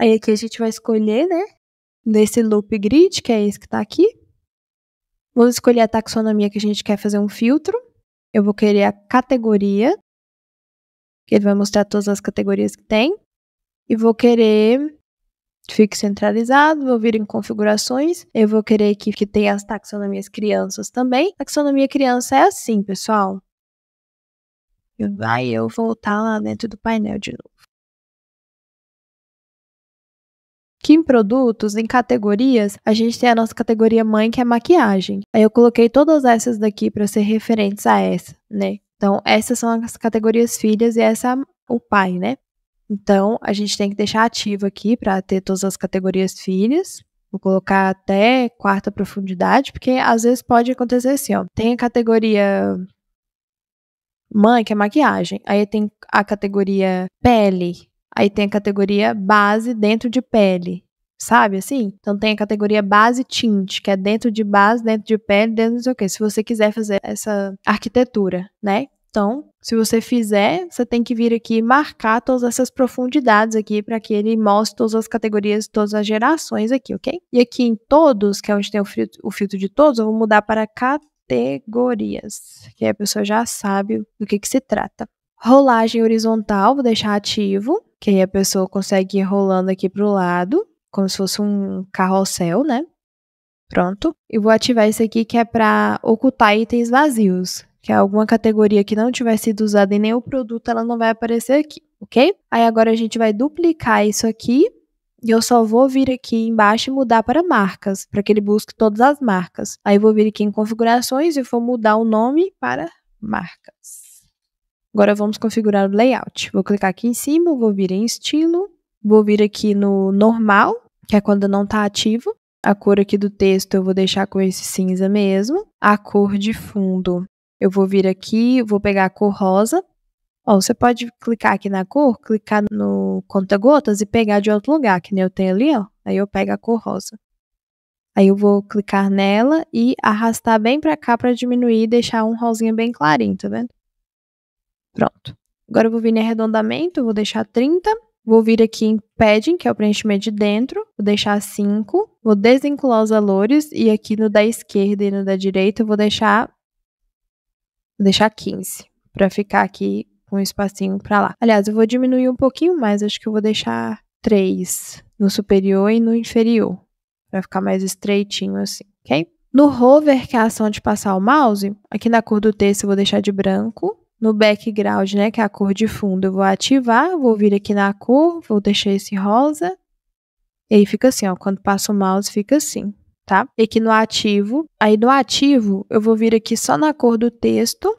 Aí aqui a gente vai escolher, né? Nesse loop grid, que é esse que tá aqui. Vou escolher a taxonomia que a gente quer fazer um filtro. Eu vou querer a categoria, que ele vai mostrar todas as categorias que tem. E vou querer fique centralizado, vou vir em configurações, eu vou querer que, que tenha as taxonomias crianças também. Taxonomia criança é assim, pessoal. Vai eu voltar lá dentro do painel de novo. Aqui em produtos, em categorias, a gente tem a nossa categoria mãe, que é maquiagem. Aí eu coloquei todas essas daqui para ser referentes a essa, né? Então, essas são as categorias filhas e essa é o pai, né? Então, a gente tem que deixar ativo aqui para ter todas as categorias filhas. Vou colocar até quarta profundidade, porque às vezes pode acontecer assim, ó. Tem a categoria mãe, que é maquiagem. Aí tem a categoria pele, Aí tem a categoria base dentro de pele, sabe assim? Então tem a categoria base tint, que é dentro de base, dentro de pele, dentro de não sei o quê. Se você quiser fazer essa arquitetura, né? Então, se você fizer, você tem que vir aqui e marcar todas essas profundidades aqui para que ele mostre todas as categorias, todas as gerações aqui, ok? E aqui em todos, que é onde tem o filtro, o filtro de todos, eu vou mudar para categorias, que a pessoa já sabe do que, que se trata. Rolagem horizontal, vou deixar ativo que aí a pessoa consegue ir rolando aqui para o lado, como se fosse um carrossel, né? Pronto. E vou ativar isso aqui que é para ocultar itens vazios, que é alguma categoria que não tiver sido usada em nenhum produto, ela não vai aparecer aqui, ok? Aí agora a gente vai duplicar isso aqui e eu só vou vir aqui embaixo e mudar para marcas, para que ele busque todas as marcas. Aí vou vir aqui em configurações e vou mudar o nome para marcas. Agora vamos configurar o layout. Vou clicar aqui em cima, vou vir em estilo, vou vir aqui no normal, que é quando não está ativo. A cor aqui do texto eu vou deixar com esse cinza mesmo. A cor de fundo, eu vou vir aqui, vou pegar a cor rosa. Ó, você pode clicar aqui na cor, clicar no conta-gotas e pegar de outro lugar, que nem eu tenho ali, ó. Aí eu pego a cor rosa. Aí eu vou clicar nela e arrastar bem para cá para diminuir e deixar um rosinha bem clarinho, tá vendo? Pronto. Agora eu vou vir em arredondamento, vou deixar 30. Vou vir aqui em padding, que é o preenchimento de dentro, vou deixar 5. Vou desvincular os valores e aqui no da esquerda e no da direita eu vou deixar vou deixar 15, para ficar aqui um espacinho para lá. Aliás, eu vou diminuir um pouquinho mais, acho que eu vou deixar 3 no superior e no inferior, para ficar mais estreitinho assim, OK? No hover, que é a ação de passar o mouse, aqui na cor do texto eu vou deixar de branco, no background, né, que é a cor de fundo, eu vou ativar, vou vir aqui na cor, vou deixar esse rosa. E aí fica assim, ó, quando passa o mouse fica assim, tá? E aqui no ativo, aí no ativo eu vou vir aqui só na cor do texto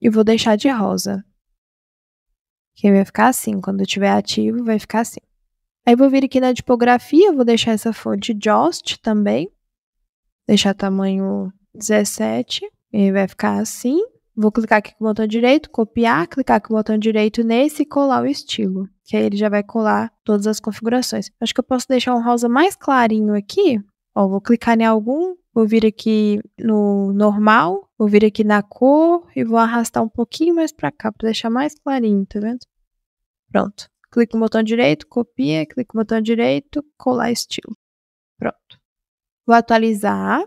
e vou deixar de rosa. Que vai ficar assim, quando eu tiver ativo vai ficar assim. Aí vou vir aqui na tipografia, vou deixar essa fonte Jost também. Deixar tamanho 17, e aí vai ficar assim. Vou clicar aqui com o botão direito, copiar, clicar com o botão direito nesse e colar o estilo, que aí ele já vai colar todas as configurações. Acho que eu posso deixar um rosa mais clarinho aqui. Ó, vou clicar em algum, vou vir aqui no normal, vou vir aqui na cor e vou arrastar um pouquinho mais para cá para deixar mais clarinho, tá vendo? Pronto. Clique no botão direito, copia, clique no botão direito, colar estilo. Pronto. Vou atualizar.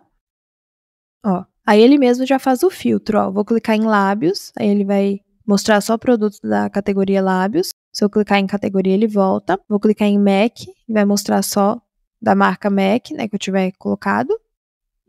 Ó, Aí ele mesmo já faz o filtro, ó, vou clicar em lábios, aí ele vai mostrar só produtos da categoria lábios. Se eu clicar em categoria, ele volta. Vou clicar em MAC, vai mostrar só da marca MAC, né, que eu tiver colocado.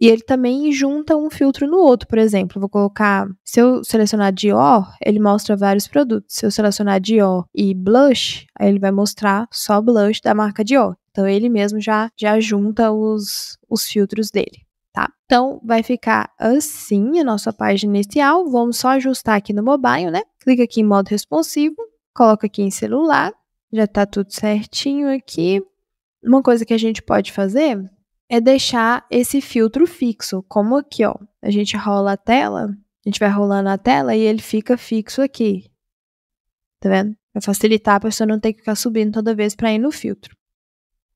E ele também junta um filtro no outro, por exemplo, vou colocar, se eu selecionar Dior, ele mostra vários produtos. Se eu selecionar Dior e blush, aí ele vai mostrar só blush da marca Dior. Então ele mesmo já já junta os os filtros dele tá? Então, vai ficar assim a nossa página inicial. Vamos só ajustar aqui no mobile, né? Clica aqui em modo responsivo, coloca aqui em celular, já tá tudo certinho aqui. Uma coisa que a gente pode fazer é deixar esse filtro fixo, como aqui, ó. A gente rola a tela, a gente vai rolando a tela e ele fica fixo aqui. Tá vendo? Vai facilitar a pessoa não ter que ficar subindo toda vez para ir no filtro.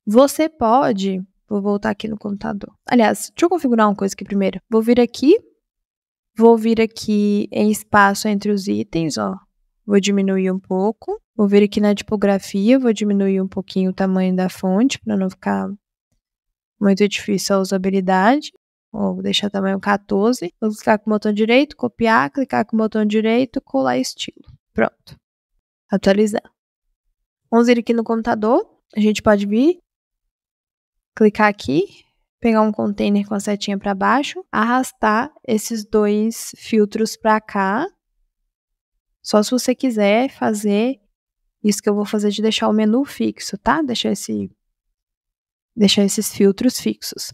Você pode Vou voltar aqui no computador. Aliás, deixa eu configurar uma coisa aqui primeiro. Vou vir aqui, vou vir aqui em espaço entre os itens, ó. Vou diminuir um pouco. Vou vir aqui na tipografia, vou diminuir um pouquinho o tamanho da fonte para não ficar muito difícil a usabilidade. Vou deixar tamanho 14. Vou clicar com o botão direito, copiar, clicar com o botão direito, colar estilo. Pronto. Atualizar. Vamos vir aqui no computador. A gente pode vir clicar aqui, pegar um container com a setinha para baixo, arrastar esses dois filtros para cá. Só se você quiser fazer isso que eu vou fazer de deixar o menu fixo, tá? Deixar esse deixar esses filtros fixos.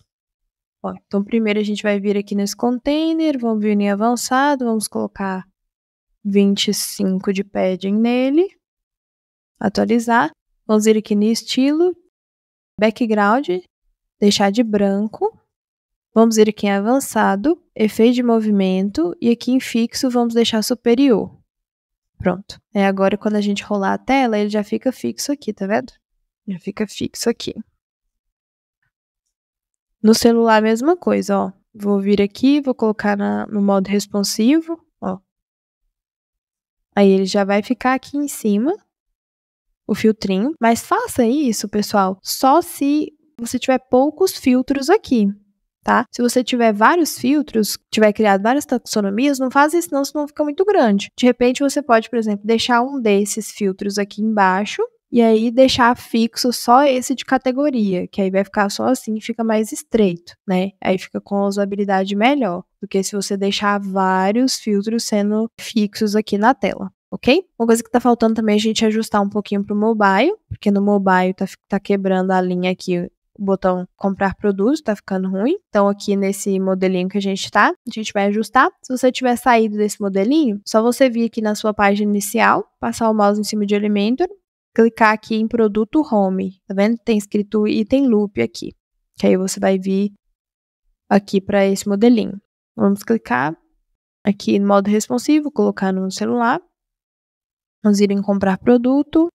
Ó, então primeiro a gente vai vir aqui nesse container, vamos vir em avançado, vamos colocar 25 de padding nele. Atualizar. Vamos vir aqui no estilo, Background, deixar de branco. Vamos ir aqui em é avançado, efeito de movimento e aqui em fixo vamos deixar superior. Pronto. É agora quando a gente rolar a tela, ele já fica fixo aqui, tá vendo? Já fica fixo aqui. No celular, a mesma coisa, ó. Vou vir aqui, vou colocar na, no modo responsivo, ó. Aí ele já vai ficar aqui em cima o filtrinho, mas faça isso, pessoal, só se você tiver poucos filtros aqui. Tá? Se você tiver vários filtros, tiver criado várias taxonomias, não faça isso não, senão fica muito grande. De repente você pode, por exemplo, deixar um desses filtros aqui embaixo e aí deixar fixo só esse de categoria, que aí vai ficar só assim, fica mais estreito, né? Aí fica com a usabilidade melhor do que se você deixar vários filtros sendo fixos aqui na tela ok? Uma coisa que tá faltando também é a gente ajustar um pouquinho pro mobile, porque no mobile tá, tá quebrando a linha aqui o botão comprar produtos, tá ficando ruim. Então, aqui nesse modelinho que a gente tá, a gente vai ajustar. Se você tiver saído desse modelinho, só você vir aqui na sua página inicial, passar o mouse em cima de Elementor, clicar aqui em produto home, tá vendo? Tem escrito item loop aqui. Que aí você vai vir aqui para esse modelinho. Vamos clicar aqui no modo responsivo, colocar no celular. Vamos ir em comprar produto,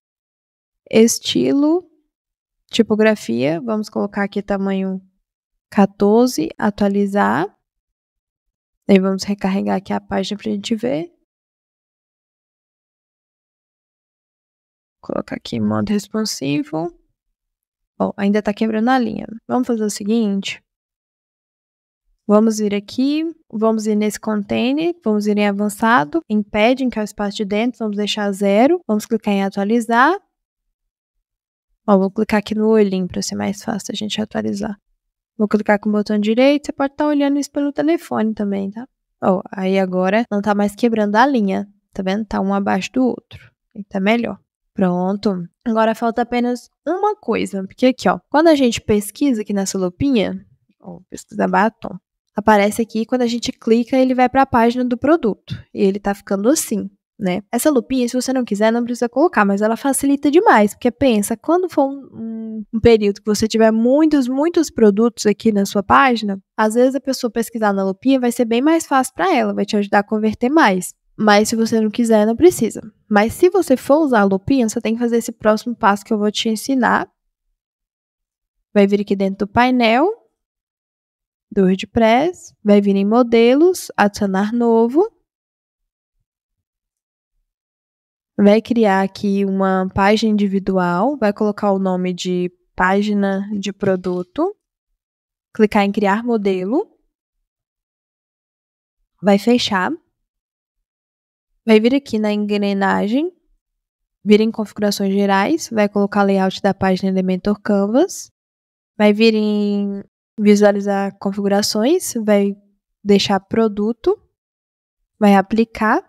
estilo, tipografia, vamos colocar aqui tamanho 14, atualizar. Aí vamos recarregar aqui a página para a gente ver. colocar aqui modo responsivo. Bom, ainda está quebrando a linha. Vamos fazer o seguinte. Vamos vir aqui, vamos ir nesse container, vamos ir em avançado, em padding, que é o espaço de dentro, vamos deixar zero, vamos clicar em atualizar. Ó, vou clicar aqui no olhinho para ser mais fácil a gente atualizar. Vou clicar com o botão direito, você pode estar tá olhando isso pelo telefone também, tá? Ó, aí agora não está mais quebrando a linha, tá vendo? Está um abaixo do outro, Está melhor. Pronto. Agora falta apenas uma coisa, porque aqui, ó, quando a gente pesquisa aqui nessa lupinha, ó, pesquisa batom, aparece aqui, quando a gente clica, ele vai para a página do produto. E ele tá ficando assim, né? Essa lupinha, se você não quiser, não precisa colocar, mas ela facilita demais, porque pensa, quando for um, um período que você tiver muitos, muitos produtos aqui na sua página, às vezes a pessoa pesquisar na lupinha vai ser bem mais fácil para ela, vai te ajudar a converter mais. Mas se você não quiser, não precisa. Mas se você for usar a lupinha, você tem que fazer esse próximo passo que eu vou te ensinar. Vai vir aqui dentro do painel do WordPress, vai vir em modelos, adicionar novo. Vai criar aqui uma página individual, vai colocar o nome de página de produto, clicar em criar modelo, vai fechar, vai vir aqui na engrenagem, vir em configurações gerais, vai colocar layout da página Elementor Canvas, vai vir em visualizar configurações, vai deixar produto, vai aplicar,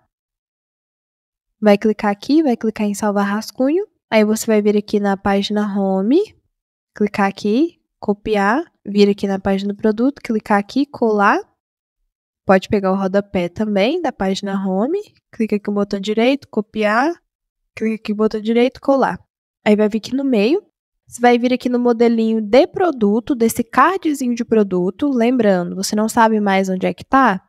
vai clicar aqui, vai clicar em salvar rascunho, aí você vai vir aqui na página home, clicar aqui, copiar, vir aqui na página do produto, clicar aqui, colar, pode pegar o rodapé também da página home, clica aqui no botão direito, copiar, clica aqui no botão direito, colar. Aí vai vir aqui no meio, você vai vir aqui no modelinho de produto, desse cardzinho de produto. Lembrando, você não sabe mais onde é que está?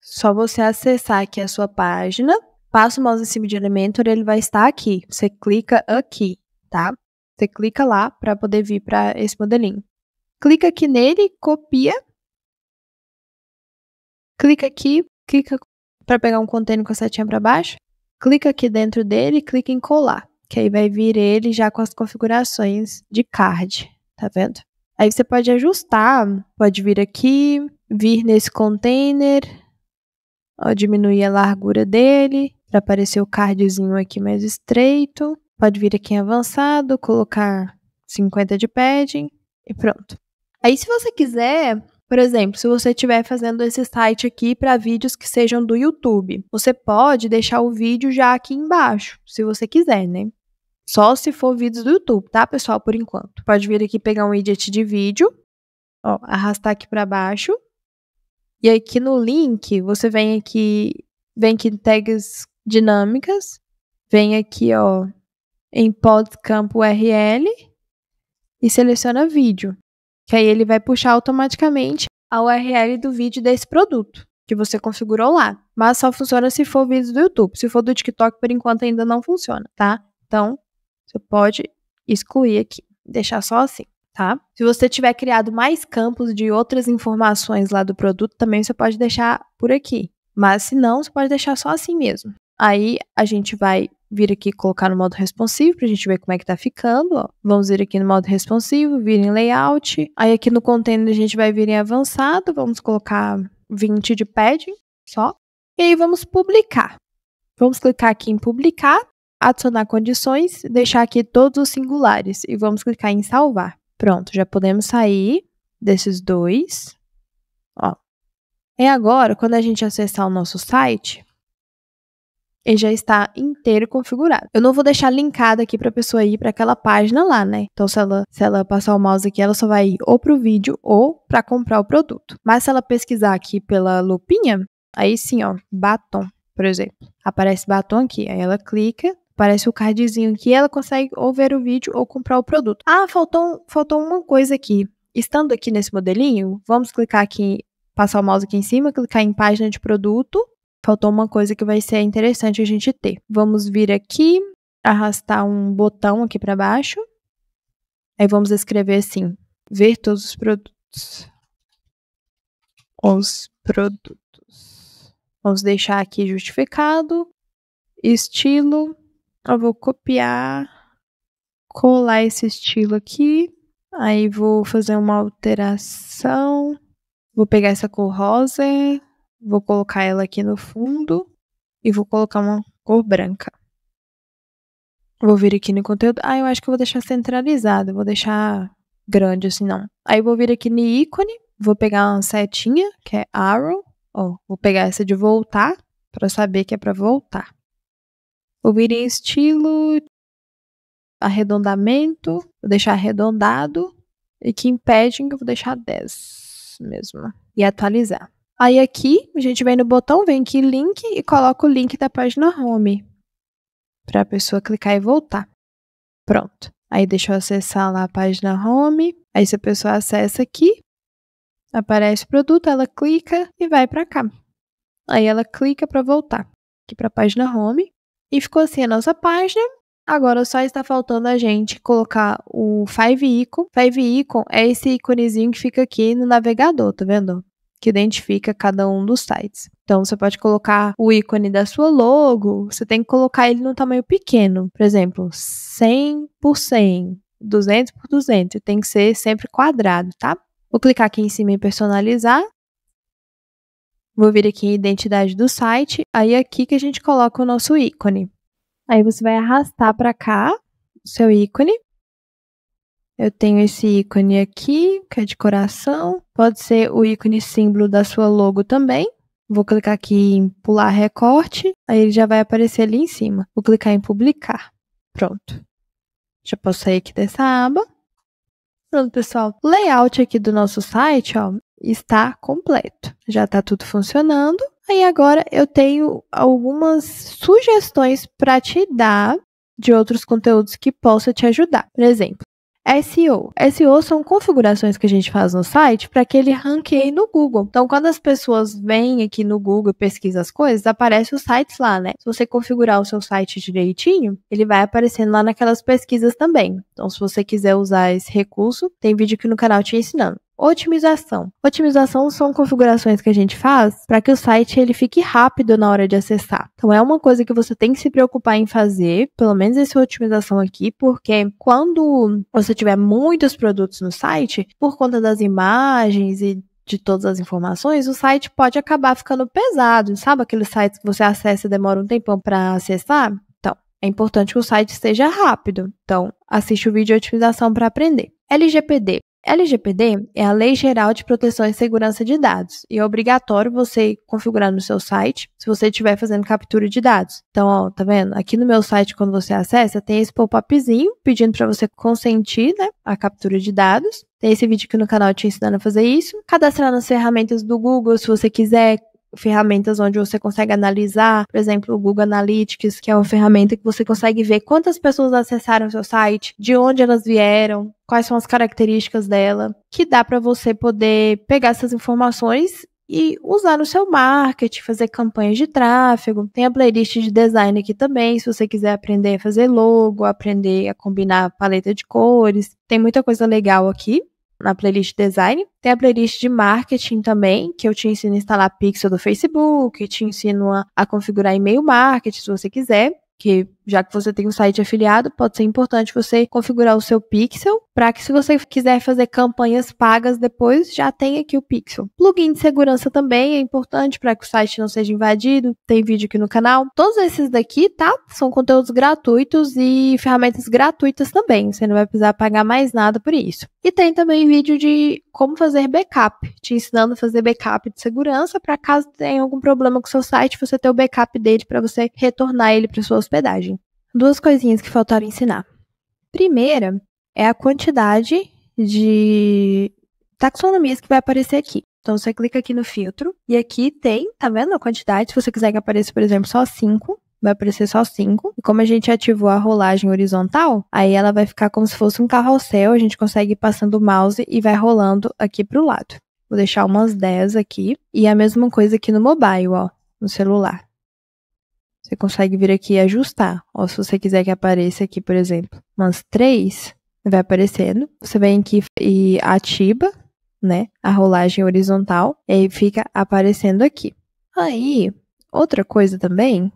Só você acessar aqui a sua página, passa o mouse em cima de Elementor, ele vai estar aqui. Você clica aqui, tá? Você clica lá para poder vir para esse modelinho. Clica aqui nele, copia. Clica aqui, clica para pegar um contêiner com a setinha para baixo. Clica aqui dentro dele, clica em colar que aí vai vir ele já com as configurações de card, tá vendo? Aí você pode ajustar, pode vir aqui, vir nesse container, ó, diminuir a largura dele para aparecer o cardzinho aqui mais estreito. Pode vir aqui em avançado, colocar 50 de padding e pronto. Aí se você quiser, por exemplo, se você estiver fazendo esse site aqui para vídeos que sejam do YouTube, você pode deixar o vídeo já aqui embaixo, se você quiser, né? Só se for vídeos do YouTube, tá, pessoal? Por enquanto. Pode vir aqui pegar um widget de vídeo, ó, arrastar aqui para baixo. E aqui no link, você vem aqui, vem aqui em tags dinâmicas, vem aqui, ó, em pod campo URL e seleciona vídeo. Que aí ele vai puxar automaticamente a URL do vídeo desse produto que você configurou lá. Mas só funciona se for vídeo do YouTube. Se for do TikTok, por enquanto ainda não funciona, tá? Então, você pode excluir aqui, deixar só assim, tá? Se você tiver criado mais campos de outras informações lá do produto, também você pode deixar por aqui. Mas se não, você pode deixar só assim mesmo. Aí a gente vai vir aqui colocar no modo responsivo para a gente ver como é que tá ficando. Ó. Vamos vir aqui no modo responsivo, vir em layout. Aí aqui no container a gente vai vir em avançado, vamos colocar 20 de padding só. E aí vamos publicar. Vamos clicar aqui em publicar adicionar condições, deixar aqui todos os singulares e vamos clicar em salvar. Pronto, já podemos sair desses dois. Ó. E agora, quando a gente acessar o nosso site, ele já está inteiro configurado. Eu não vou deixar linkado aqui para a pessoa ir para aquela página lá, né? Então, se ela, se ela passar o mouse aqui, ela só vai ir ou para o vídeo ou para comprar o produto. Mas se ela pesquisar aqui pela lupinha, aí sim, ó, batom, por exemplo. Aparece batom aqui. Aí ela clica, Parece o cardzinho que ela consegue ou ver o vídeo ou comprar o produto. Ah, faltou, faltou uma coisa aqui. Estando aqui nesse modelinho, vamos clicar aqui, passar o mouse aqui em cima, clicar em página de produto. Faltou uma coisa que vai ser interessante a gente ter. Vamos vir aqui, arrastar um botão aqui para baixo. Aí vamos escrever assim: ver todos os produtos. Os produtos. Vamos deixar aqui justificado, estilo, eu vou copiar, colar esse estilo aqui. Aí vou fazer uma alteração. Vou pegar essa cor rosa, vou colocar ela aqui no fundo e vou colocar uma cor branca. Vou vir aqui no conteúdo. Ah, eu acho que eu vou deixar centralizado, vou deixar grande assim não. Aí vou vir aqui no ícone, vou pegar uma setinha, que é arrow, vou pegar essa de voltar para saber que é para voltar vir em estilo arredondamento, vou deixar arredondado, e que impedem, eu vou deixar 10 mesmo. E atualizar. Aí aqui, a gente vem no botão, vem aqui link e coloca o link da página home. Para a pessoa clicar e voltar. Pronto. Aí deixa eu acessar lá a página home. Aí se a pessoa acessa aqui, aparece o produto, ela clica e vai para cá. Aí ela clica para voltar aqui para a página home. E ficou assim a nossa página. Agora só está faltando a gente colocar o Five Icon. Five Icon é esse íconezinho que fica aqui no navegador, tá vendo? Que identifica cada um dos sites. Então você pode colocar o ícone da sua logo, você tem que colocar ele no tamanho pequeno, por exemplo, 100 por 100, 200 por 200, tem que ser sempre quadrado, tá? Vou clicar aqui em cima em personalizar Vou vir aqui em identidade do site, aí é aqui que a gente coloca o nosso ícone. Aí você vai arrastar para cá o seu ícone. Eu tenho esse ícone aqui, que é de coração. Pode ser o ícone símbolo da sua logo também. Vou clicar aqui em pular recorte, aí ele já vai aparecer ali em cima. Vou clicar em publicar. Pronto. Já posso sair aqui dessa aba. Pronto, pessoal. Layout aqui do nosso site, ó, está completo. Já está tudo funcionando. Aí agora eu tenho algumas sugestões para te dar de outros conteúdos que possa te ajudar. Por exemplo, SEO. SEO são configurações que a gente faz no site para que ele ranqueie no Google. Então, quando as pessoas vêm aqui no Google e pesquisam as coisas, aparece os sites lá, né? Se você configurar o seu site direitinho, ele vai aparecendo lá naquelas pesquisas também. Então, se você quiser usar esse recurso, tem vídeo aqui no canal te ensinando. Otimização. Otimização são configurações que a gente faz para que o site ele fique rápido na hora de acessar. Então é uma coisa que você tem que se preocupar em fazer, pelo menos essa otimização aqui, porque quando você tiver muitos produtos no site, por conta das imagens e de todas as informações, o site pode acabar ficando pesado, sabe? Aqueles sites que você acessa e demora um tempão para acessar. Então, é importante que o site esteja rápido. Então, assiste o vídeo de otimização para aprender. LGPD. LGPD é a Lei Geral de Proteção e Segurança de Dados e é obrigatório você configurar no seu site se você estiver fazendo captura de dados. Então, ó, tá vendo? Aqui no meu site, quando você acessa, tem esse pop-upzinho pedindo para você consentir né, a captura de dados. Tem esse vídeo aqui no canal te ensinando a fazer isso. Cadastrar nas ferramentas do Google se você quiser ferramentas onde você consegue analisar, por exemplo, o Google Analytics, que é uma ferramenta que você consegue ver quantas pessoas acessaram seu site, de onde elas vieram, quais são as características dela, que dá para você poder pegar essas informações e usar no seu marketing, fazer campanhas de tráfego. Tem a playlist de design aqui também, se você quiser aprender a fazer logo, aprender a combinar paleta de cores. Tem muita coisa legal aqui na playlist design. Tem a playlist de marketing também, que eu te ensino a instalar pixel do Facebook, te ensino a, a configurar e-mail marketing se você quiser, que já que você tem um site afiliado, pode ser importante você configurar o seu pixel para que se você quiser fazer campanhas pagas depois, já tenha aqui o pixel. Plugin de segurança também é importante para que o site não seja invadido, tem vídeo aqui no canal. Todos esses daqui, tá? São conteúdos gratuitos e ferramentas gratuitas também, você não vai precisar pagar mais nada por isso. E tem também vídeo de como fazer backup, te ensinando a fazer backup de segurança para caso tenha algum problema com seu site, você ter o backup dele para você retornar ele para sua hospedagem duas coisinhas que faltaram ensinar. Primeira é a quantidade de taxonomias que vai aparecer aqui. Então você clica aqui no filtro e aqui tem, tá vendo a quantidade? Se você quiser que apareça, por exemplo, só 5, vai aparecer só 5. E como a gente ativou a rolagem horizontal, aí ela vai ficar como se fosse um carrossel, a gente consegue ir passando o mouse e vai rolando aqui para o lado. Vou deixar umas 10 aqui. E a mesma coisa aqui no mobile, ó, no celular. Você consegue vir aqui e ajustar. Ou se você quiser que apareça aqui, por exemplo, umas três, vai aparecendo. Você vem aqui e ativa, né, a rolagem horizontal e fica aparecendo aqui. Aí, outra coisa também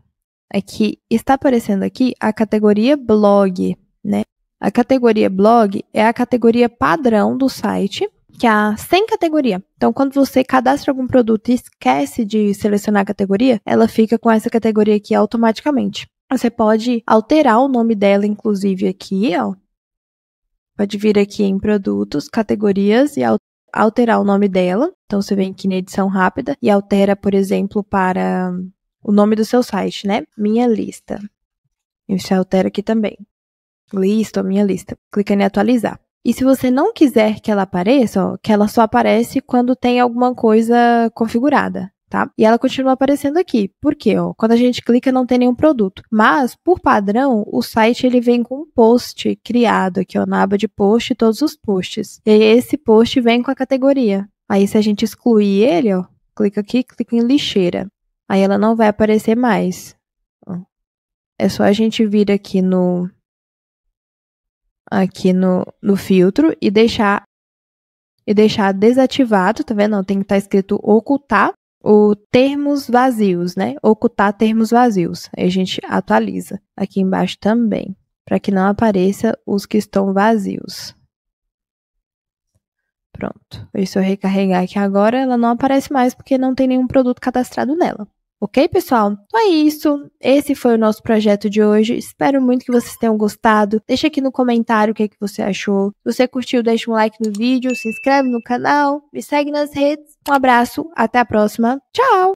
é que está aparecendo aqui a categoria blog, né? A categoria blog é a categoria padrão do site que há sem categoria. Então, quando você cadastra algum produto e esquece de selecionar a categoria, ela fica com essa categoria aqui automaticamente. Você pode alterar o nome dela, inclusive, aqui, ó. Pode vir aqui em produtos, categorias e alterar o nome dela. Então, você vem aqui na edição rápida e altera, por exemplo, para o nome do seu site, né? Minha lista. E você altera aqui também. Lista minha lista. Clica em atualizar. E se você não quiser que ela apareça, ó, que ela só aparece quando tem alguma coisa configurada. Tá? E ela continua aparecendo aqui. Por quê? Ó, quando a gente clica não tem nenhum produto. Mas, por padrão, o site ele vem com um post criado aqui ó, na aba de post, todos os posts. E esse post vem com a categoria. Aí se a gente excluir ele, ó, clica aqui, clica em lixeira. Aí ela não vai aparecer mais. É só a gente vir aqui no aqui no, no filtro e deixar e deixar desativado, tá vendo? tem que estar tá escrito ocultar o termos vazios, né? Ocultar termos vazios. Aí a gente atualiza aqui embaixo também, para que não apareça os que estão vazios. Pronto. E se eu recarregar aqui agora, ela não aparece mais porque não tem nenhum produto cadastrado nela. Ok, pessoal? Então é isso. Esse foi o nosso projeto de hoje. Espero muito que vocês tenham gostado. Deixa aqui no comentário o que, é que você achou. Se você curtiu, deixa um like no vídeo, se inscreve no canal, me segue nas redes. Um abraço, até a próxima. Tchau!